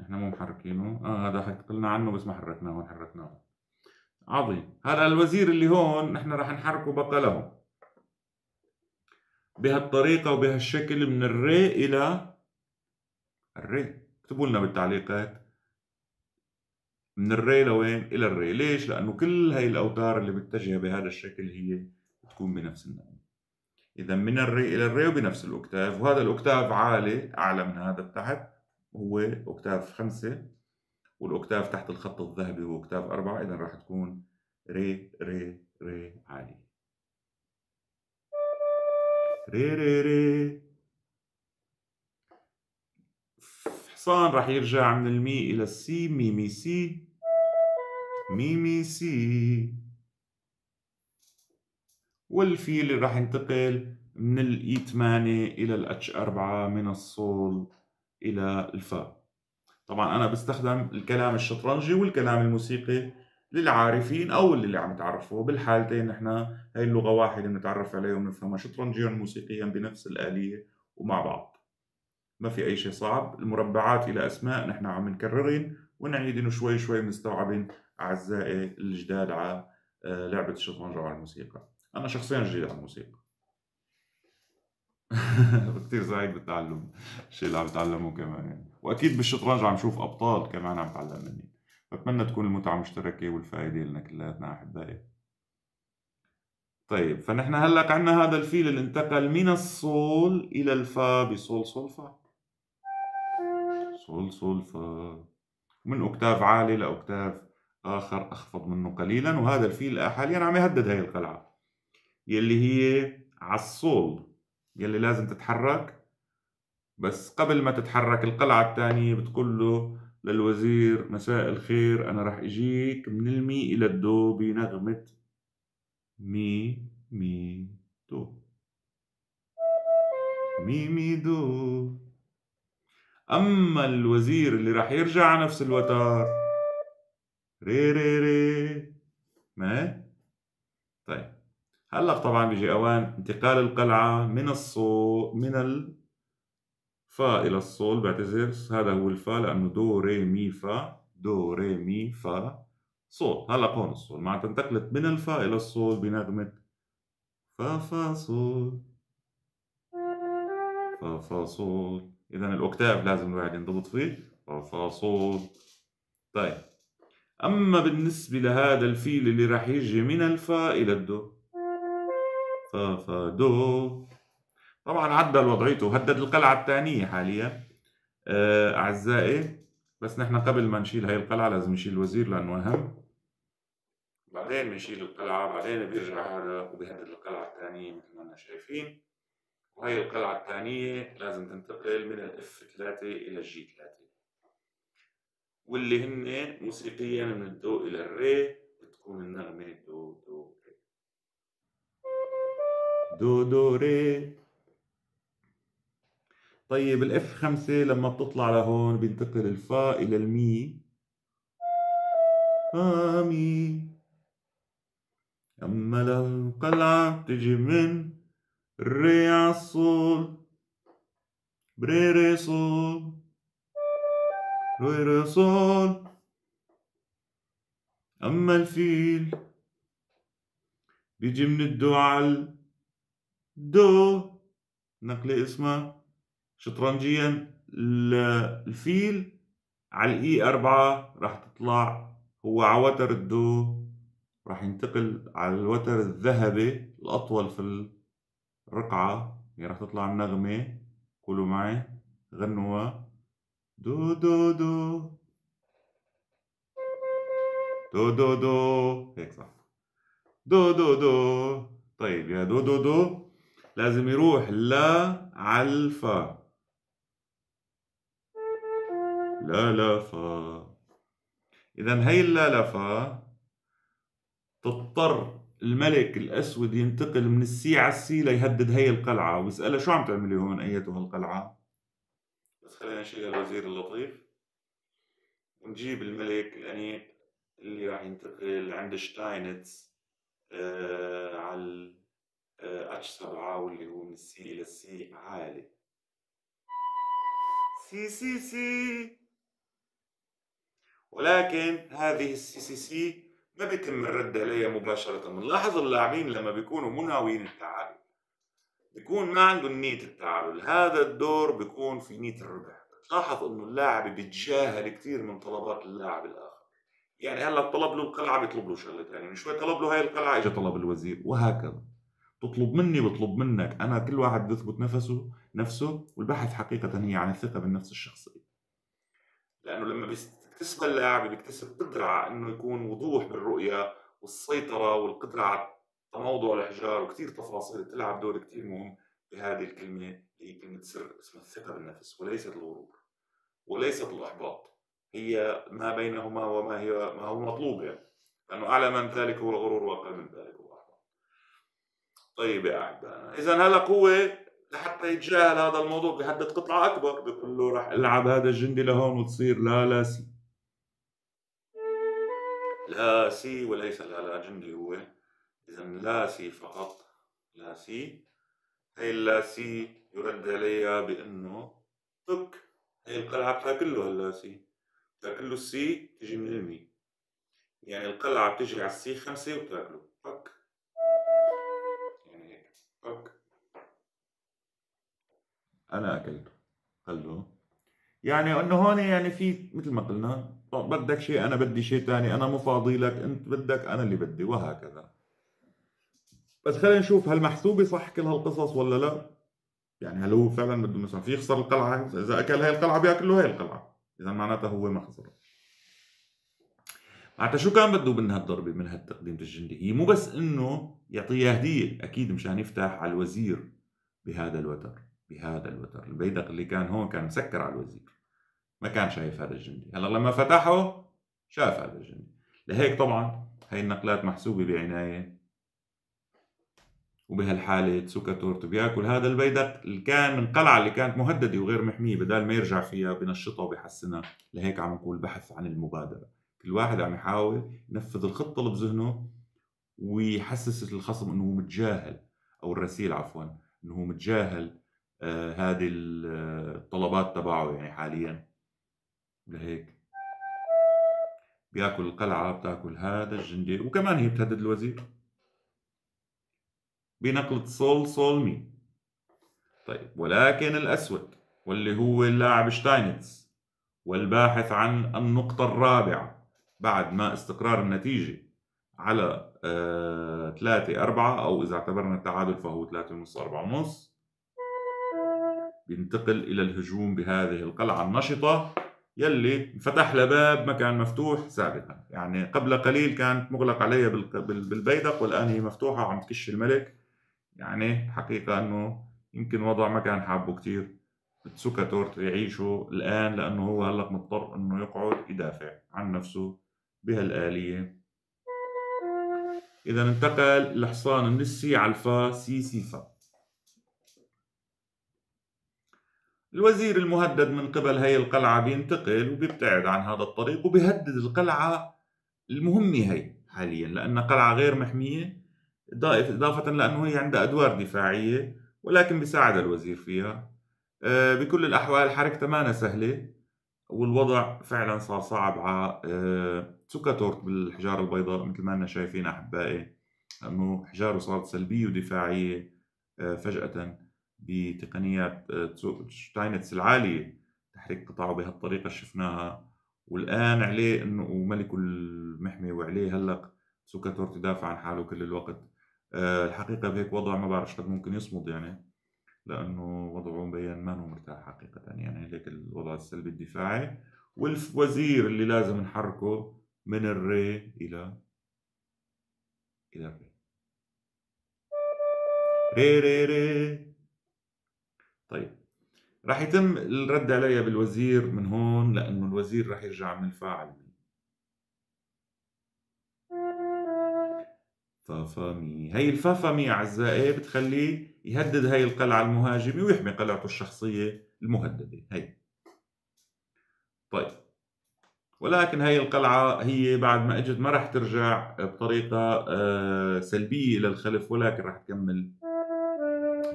احنا مو محركينه اه هذا حكينا عنه بس ما حركناه ما حركناه عظيم هلا الوزير اللي هون احنا راح نحركه بقى له بهالطريقه وبهالشكل من الري الى الري اكتبوا لنا بالتعليقات من الري لوين الى الري ليش لانه كل هاي الاوتار اللي متجهه بهذا الشكل هي بتكون بنفس النغمه اذا من الري الى الري وبنفس الاوكتاف وهذا الاوكتاف عالي اعلى من هذا تحت هو اوكتاف خمسة والاوكتاف تحت الخط الذهبي هو اوكتاف أربعة اذا راح تكون ري ري ري عالي ري ري ري الحصان رح يرجع من المي إلى السي مي مي سي مي مي سي والفيل رح ينتقل من الاي e 8 الى الاتش 4 من الصول الى الفا طبعا انا بستخدم الكلام الشطرنجي والكلام الموسيقي للعارفين او اللي عم يتعرفوا بالحالتين نحن هاي اللغه واحده بنتعرف عليها وبنفهمها شطرنجيا وموسيقيا بنفس الاليه ومع بعض ما في أي شيء صعب المربعات إلى أسماء نحن عم نكررهن ونعيد إنه شوي شوي مستوعبين أعزائي الجداد على آه، لعبة الشطرنج وعلى الموسيقى أنا شخصيا جديد على الموسيقى [LAUGHS] كثير سعيد بالتعلم الشيء اللي عم بتعلمه كمان يعني. واكيد بالشطرنج عم شوف ابطال كمان عم تعلم مني بتمنى تكون المتعه مشتركه والفائده لنا كلياتنا احبائي طيب فنحن هلا عندنا هذا الفيل اللي انتقل من الصول الى الفا بصول صول فا صول صول فا من أوكتاف عالي لأوكتاف آخر أخفض منه قليلا وهذا الفيل حاليا عم يهدد هاي القلعة يلي هي على الصول يلي لازم تتحرك بس قبل ما تتحرك القلعة الثانية بتقول له للوزير مساء الخير أنا رح أجيك من المي إلى الدو بنغمة مي مي دو مي مي دو اما الوزير اللي راح يرجع على نفس الوتر ري ري ري ما طيب هلا طبعا بيجي اوان انتقال القلعه من الصو من الفا الى الصول بعتذر هذا هو الفا لانه دو ري مي فا دو ري مي فا صول هلا هون الصول معناتها انتقلت من الفا الى الصول بنغمه فا فا صول فا فا صول اذا الاوكتاف لازم الواحد ينضبط فيه فا صوت طيب اما بالنسبه لهذا الفيل اللي راح يجي من الفا الى الدو فا فا دو طبعا عدل وضعيته هدد القلعه الثانيه حاليا آه، اعزائي بس نحن قبل ما نشيل هاي القلعه لازم نشيل الوزير لانه اهم بعدين بنشيل القلعه بعدين بيرجع هذا وبيهدد القلعه الثانيه مثل ما احنا شايفين وهي القلعة الثانية لازم تنتقل من الاف 3 إلى الجي 3 واللي هن موسيقيا من الدو إلى الري بتكون النغمة دو دو ري دو دو ري طيب الاف 5 لما بتطلع لهون بينتقل الفا إلى المي فا مي أما للقلعة تجي من ري على الصول بري ري صول ري ري صول أما الفيل بيجي من الدو على الدو نقلة اسمها شطرنجيا الفيل على الاي أربعة راح تطلع هو على وتر الدو راح ينتقل على الوتر الذهبي الأطول في رقعة هي راح تطلع النغمة قولوا معي غنوها دو دو دو دو دو دو هيك صح دو دو دو طيب يا دو دو دو لازم يروح لا على الفا لا لا فا إذا هي اللا فا تضطر الملك الأسود ينتقل من السي على السي ليهدد هي القلعة ويسألها شو عم تعملي هون أيتها القلعة بس خلينا نشيل الوزير اللطيف ونجيب الملك الأنيق اللي راح ينتقل عند شتاينتس آه على اتش آه، سبعة واللي هو من السي إلى السي عالي سي سي سي ولكن هذه السي سي سي ما بيتم الرد عليها مباشرة بنلاحظ اللاعبين لما بيكونوا مناوين التعادل بيكون ما عندهم نية التعادل هذا الدور بيكون في نية الربح بتلاحظ انه اللاعب بيتجاهل كثير من طلبات اللاعب الاخر يعني هلا طلب له القلعه بيطلب له شغله ثانيه يعني من شوي طلب له هاي القلعه اجى طلب الوزير وهكذا تطلب مني بطلب منك انا كل واحد بيثبت نفسه نفسه والبحث حقيقه هي عن الثقه بالنفس الشخصيه لانه لما بيست بتكتسبها اللاعب بيكتسب قدره على انه يكون وضوح بالرؤيه والسيطره والقدره على تموضع الحجار وكثير تفاصيل بتلعب دور كثير مهم بهذه الكلمه اللي هي كلمه سر اسمها الثقه بالنفس وليست الغرور وليست الاحباط هي ما بينهما وما هي ما هو مطلوب يعني لانه اعلى من ذلك هو الغرور واقل من ذلك هو الاحباط. طيب يا احبائنا اذا هلق هو لحتى يتجاهل هذا الموضوع بيحدد قطعه اكبر بقول له رح العب هذا الجندي لهون وتصير لا لا سي لا سي وليس الهلاجندي هو إذا لا سي فقط لا سي هي سي يرد عليها بأنه طك هي القلعة بتاكله هاللاسي بتاكله السي تجي من المي يعني القلعة بتجي على السي خمسة وبتاكله فك يعني هيك طك أنا أكلته قال له يعني انه هون يعني في مثل ما قلنا بدك شيء انا بدي شيء ثاني انا مو فاضي لك انت بدك انا اللي بدي وهكذا بس خلينا نشوف هل محسوبه صح كل هالقصص ولا لا يعني هل هو فعلا بده مثلا في يخسر القلعه اذا اكل هاي القلعه بياكل له هاي القلعه اذا معناتها هو ما خسرها معناتها شو كان بده من هالضربه من هالتقديم الجندي هي مو بس انه يعطيها هديه اكيد مشان يفتح على الوزير بهذا الوتر بهذا الوتر البيدق اللي كان هون كان مسكر على الوزير ما كان شايف هذا الجندي هلا لما فتحه شاف هذا الجندي لهيك طبعا هاي النقلات محسوبة بعناية وبهالحالة تسوكاتورت بياكل هذا البيدق اللي كان القلعة اللي كانت مهددة وغير محمية بدال ما يرجع فيها بنشطها وبحسنها لهيك عم نقول بحث عن المبادرة كل واحد عم يحاول ينفذ الخطة اللي بذهنه ويحسس الخصم انه هو متجاهل او الرسيل عفوا انه هو متجاهل آه هذه آه، الطلبات تبعه يعني حاليا لهيك بياكل القلعة بتاكل هذا الجندي وكمان هي بتهدد الوزير بنقلة صول صول مي طيب ولكن الأسود واللي هو اللاعب شتاينتس والباحث عن النقطة الرابعة بعد ما استقرار النتيجة على آه 3 4 أو إذا اعتبرنا التعادل فهو 3 ونص 4 ونص بينتقل إلى الهجوم بهذه القلعة النشطة يلي انفتح لها باب ما كان مفتوح سابقا يعني قبل قليل كانت مغلق عليها بالبيدق والآن هي مفتوحة وعم تكش الملك يعني حقيقة أنه يمكن وضع ما كان حابه كثير سكتورت يعيشه الآن لأنه هو هلأ مضطر أنه يقعد يدافع عن نفسه بهالآلية إذا انتقل الحصان النسي على الفا سي سي فا الوزير المهدد من قبل هي القلعة بينتقل وبيبتعد عن هذا الطريق وبيهدد القلعة المهمة هي حاليا لأنها قلعة غير محمية إضافة لأنه هي عندها أدوار دفاعية ولكن بيساعد الوزير فيها آه، بكل الأحوال حركته مانا سهلة والوضع فعلا صار صعب على آه، سوكاتورت بالحجارة البيضاء مثل ما أنا شايفين أحبائي أنه حجاره صارت سلبية ودفاعية آه، فجأة بتقنيات آه، شتاينتس العالية تحريك قطاعه بهالطريقة شفناها والآن عليه أنه وملك المحمي وعليه هلق سوكاتور تدافع عن حاله كل الوقت آه، الحقيقة بهيك وضع ما بعرف قد ممكن يصمد يعني لأنه وضعه مبين ما هو مرتاح حقيقة يعني،, يعني هيك الوضع السلبي الدفاعي والوزير اللي لازم نحركه من الري إلى إلى الري ري ري ري طيب رح يتم الرد عليها بالوزير من هون لانه الوزير رح يرجع من الفاعل فافامي هي الفافامي اعزائي بتخليه يهدد هي القلعه المهاجمه ويحمي قلعته الشخصيه المهدده هي طيب ولكن هي القلعه هي بعد ما اجت ما راح ترجع بطريقه آه، سلبيه للخلف ولكن راح تكمل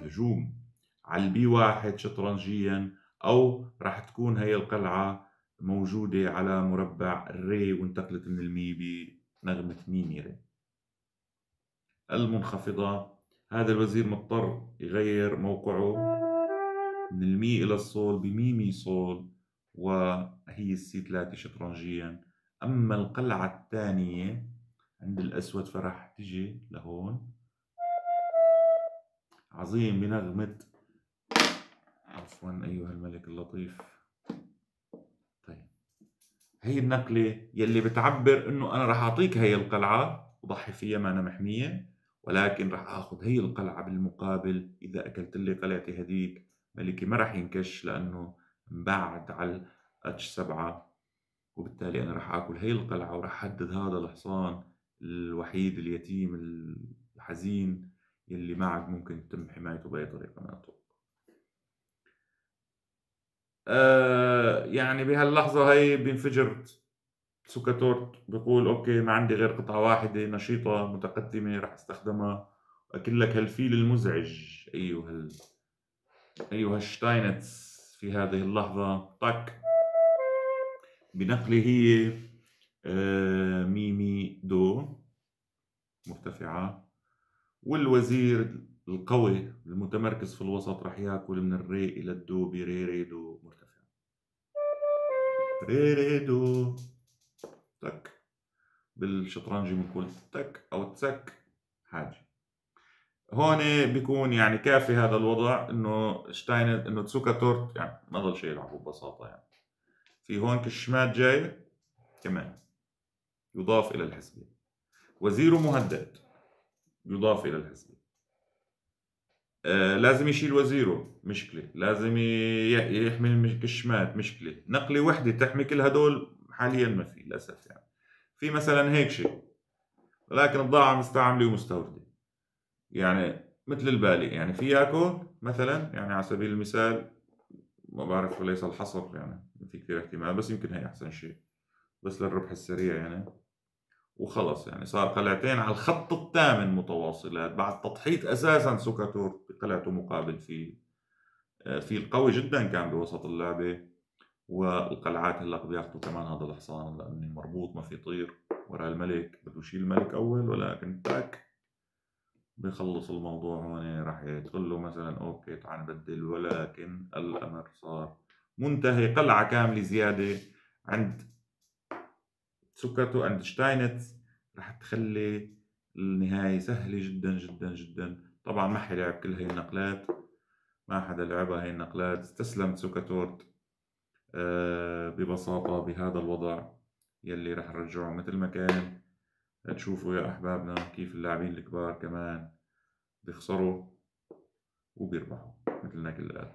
هجوم على البي واحد شطرنجيا أو راح تكون هي القلعة موجودة على مربع الري وانتقلت من المي بنغمة مي مي ري المنخفضة هذا الوزير مضطر يغير موقعه من المي إلى الصول بمي مي صول وهي السي ثلاثة شطرنجيا أما القلعة الثانية عند الأسود فراح تجي لهون عظيم بنغمة عفوا أيها الملك اللطيف طيب هي النقلة يلي بتعبر إنه أنا راح أعطيك هي القلعة وضحي فيها ما أنا محمية ولكن راح آخذ هي القلعة بالمقابل إذا أكلت لي قلعتي هذيك ملكي ما راح ينكش لأنه بعد على اتش 7 وبالتالي انا راح اكل هي القلعه وراح احدد هذا الحصان الوحيد اليتيم الحزين اللي ما عاد ممكن تتم حمايته باي طريقه من الطرق آه، يعني بهاللحظه هي بينفجر سوكاتورت بقول اوكي ما عندي غير قطعه واحده نشيطه متقدمه رح استخدمها اكل لك هالفيل المزعج ايها هال ايها الشتاينتس في هذه اللحظه طك بنقله هي آه، ميمي دو مرتفعه والوزير القوي المتمركز في الوسط رح ياكل من الري الى الدو بري ري دو ري ري دو تك بالشطرنج بنقول تك او تسك حاجه هون بيكون يعني كافي هذا الوضع انه شتاينر انه تسوكا تورت يعني ما ضل شيء يلعبوا ببساطه يعني في هون كشمات جايه كمان يضاف الى الحسبه وزير مهدد يضاف الى الحسبه آه، لازم يشيل وزيره مشكله لازم يحمي الكشمات مشكله نقله وحده تحمي كل هدول حاليا ما في للاسف يعني في مثلا هيك شيء ولكن بضاعه مستعمله ومستورده يعني مثل البالي يعني في ياكو مثلا يعني على سبيل المثال ما بعرف ليس الحصر يعني في كثير احتمال بس يمكن هي احسن شيء بس للربح السريع يعني وخلص يعني صار قلعتين على الخط الثامن متواصلات بعد تضحيه اساسا سوكاتورت طلعته مقابل في آه، في القوي جدا كان بوسط اللعبه والقلعات هلا بياخذوا كمان هذا الحصان لانه مربوط ما في يطير وراء الملك بده يشيل الملك اول ولكن تاك بخلص الموضوع هون راح يقول له مثلا اوكي تعال نبدل ولكن الامر صار منتهي قلعه كامله زياده عند سكرتو عند شتاينتس راح تخلي النهايه سهله جدا جدا جدا طبعا ما حدا لعب كل هاي النقلات ما حدا لعبها هاي النقلات استسلم سوكاتورت آه، ببساطة بهذا الوضع يلي رح نرجعه مثل ما كان تشوفوا يا أحبابنا كيف اللاعبين الكبار كمان بيخسروا وبيربحوا مثلنا كلنا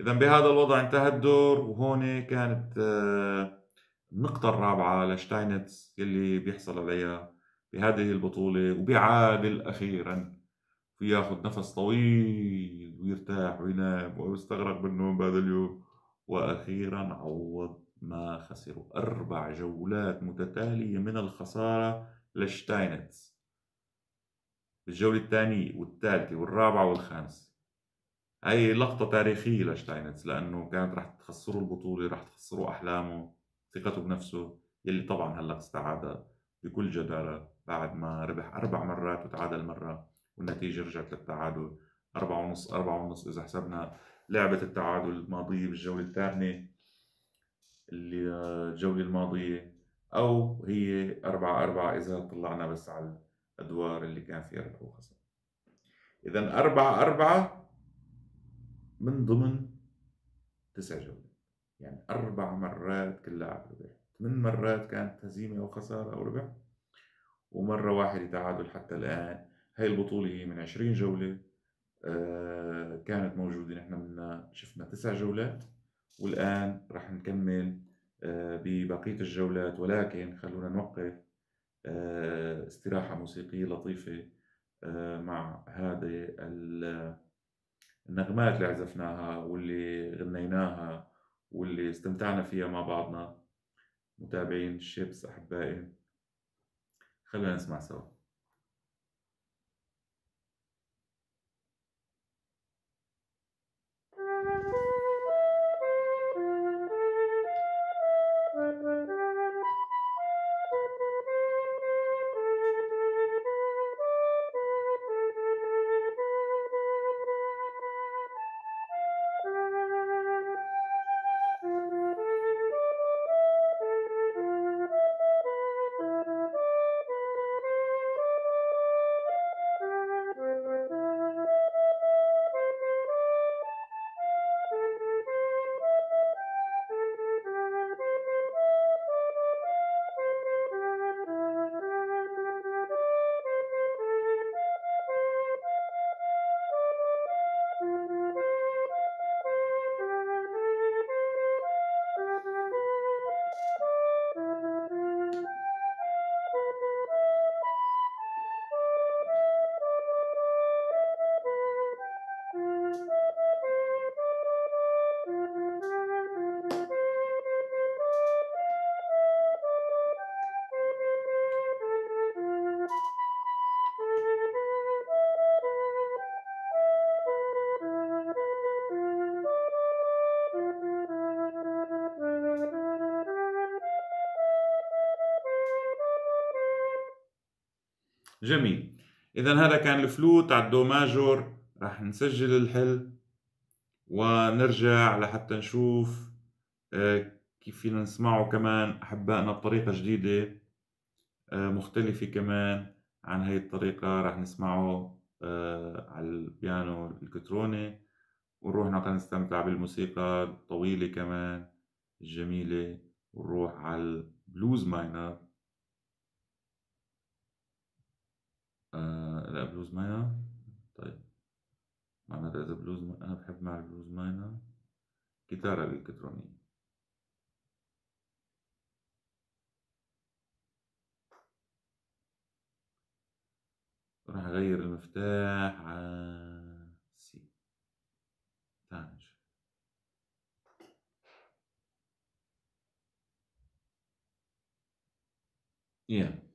إذا بهذا الوضع انتهى الدور وهون كانت آه، النقطة الرابعة لشتاينتس يلي بيحصل عليها بهذه البطولة وبيعادل أخيرا وياخذ نفس طويل ويرتاح وينام ويستغرق بالنوم بهذا اليوم وأخيرا عوض ما خسروا أربع جولات متتالية من الخسارة لشتاينتس بالجولة الثانية والثالثة والرابعة والخامسة هاي لقطة تاريخية لشتاينتس لأنه كانت رح تخسروا البطولة رح تخسروا أحلامه ثقته بنفسه يلي طبعا هلأ استعادها بكل جدارة بعد ما ربح اربع مرات وتعادل مره والنتيجه رجعت للتعادل أربعة ونص أربعة ونص إذا حسبنا لعبة التعادل الماضية بالجولة الثامنة اللي الجولة الماضية أو هي أربعة أربعة إذا طلعنا بس على الأدوار اللي كان فيها ربح وخسارة إذا أربعة أربعة من ضمن تسع جولات يعني أربع مرات كل لاعب ربح ثمان مرات كانت هزيمة أو خسارة أو ربح ومرة واحدة تعادل حتى الآن هاي البطولة هي من 20 جولة آه، كانت موجودة نحن من شفنا تسع جولات والآن رح نكمل آه، ببقية الجولات ولكن خلونا نوقف آه، استراحة موسيقية لطيفة مع هذه النغمات اللي عزفناها واللي غنيناها واللي استمتعنا فيها مع بعضنا متابعين الشيبس أحبائي خلينا نسمع سوا جميل إذا هذا كان الفلوت على الدو ماجور راح نسجل الحل ونرجع لحتى نشوف آه، كيف فينا نسمعه كمان أحبائنا بطريقة جديدة آه، مختلفة كمان عن هاي الطريقة راح نسمعه آه، على البيانو الإلكتروني ونروح نقعد نستمتع بالموسيقى الطويلة كمان الجميلة ونروح على البلوز ماينر بلوز مايا طيب معناتها إذا بلوز ما... أنا بحب مع البلوز ماينر جيتارة الإلكترونية راح أغير المفتاح على آه، سي تعال نشوف yeah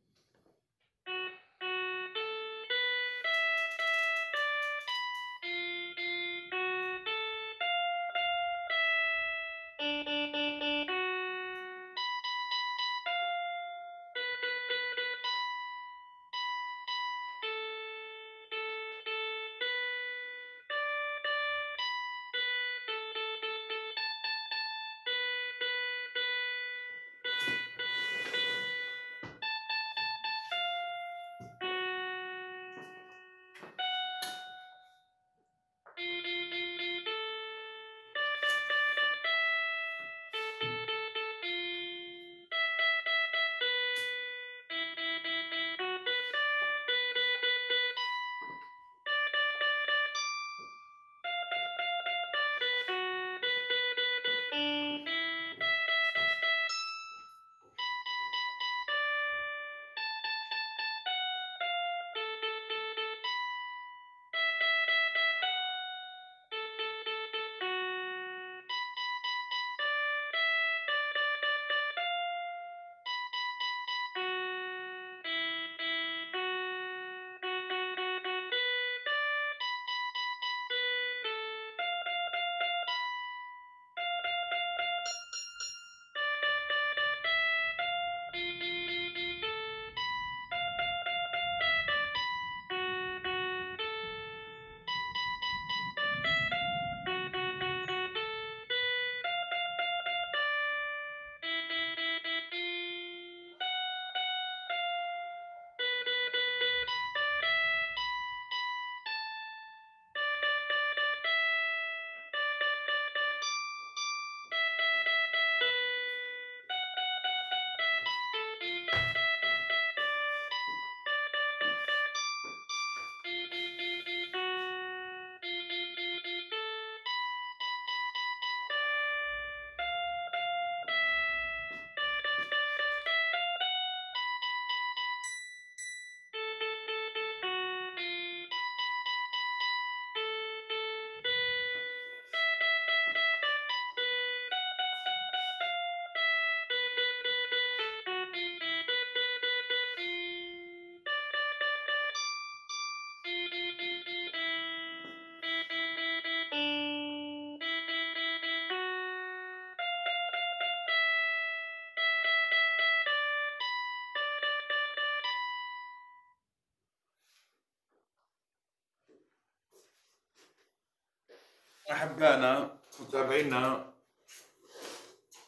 احبائنا متابعينا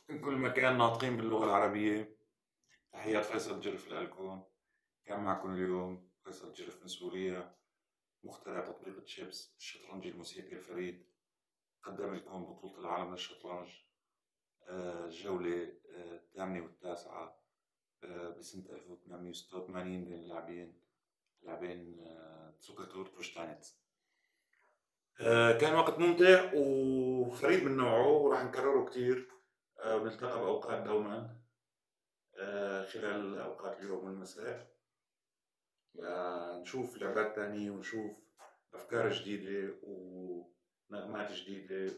من كل مكان ناطقين باللغه العربيه تحيات فيصل جرف لكم كان معكم اليوم فيصل جرف من سوريا مخترع تطبيق تشيبس الشطرنجي الموسيقي الفريد قدم لكم بطولة العالم للشطرنج آه، الجولة آه، الثامنة والتاسعة آه، بسنة 1886 بين اللاعبين لاعبين تسوكاتور بروشتانيتس آه، كان وقت ممتع وفريد من نوعه وراح نكرره كثير آه، بنلتقى بأوقات دوما آه، خلال أوقات اليوم والمساء نشوف لعبات تانية ونشوف أفكار جديدة ونغمات جديدة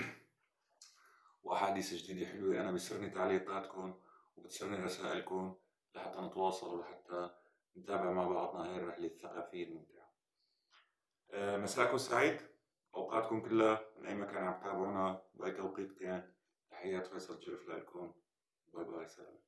[CLEARS THROAT] وأحاديث جديدة حلوة أنا بيسرني تعليقاتكم وبتسرني رسائلكم لحتى نتواصل ولحتى نتابع مع بعضنا هاي الرحلة الثقافية الممتعة آه، مساكم سعيد اوقاتكم كلها من اي مكان عم تتابعونا باي توقيت كان تحيات فيصل شرف لكم باي باي سلام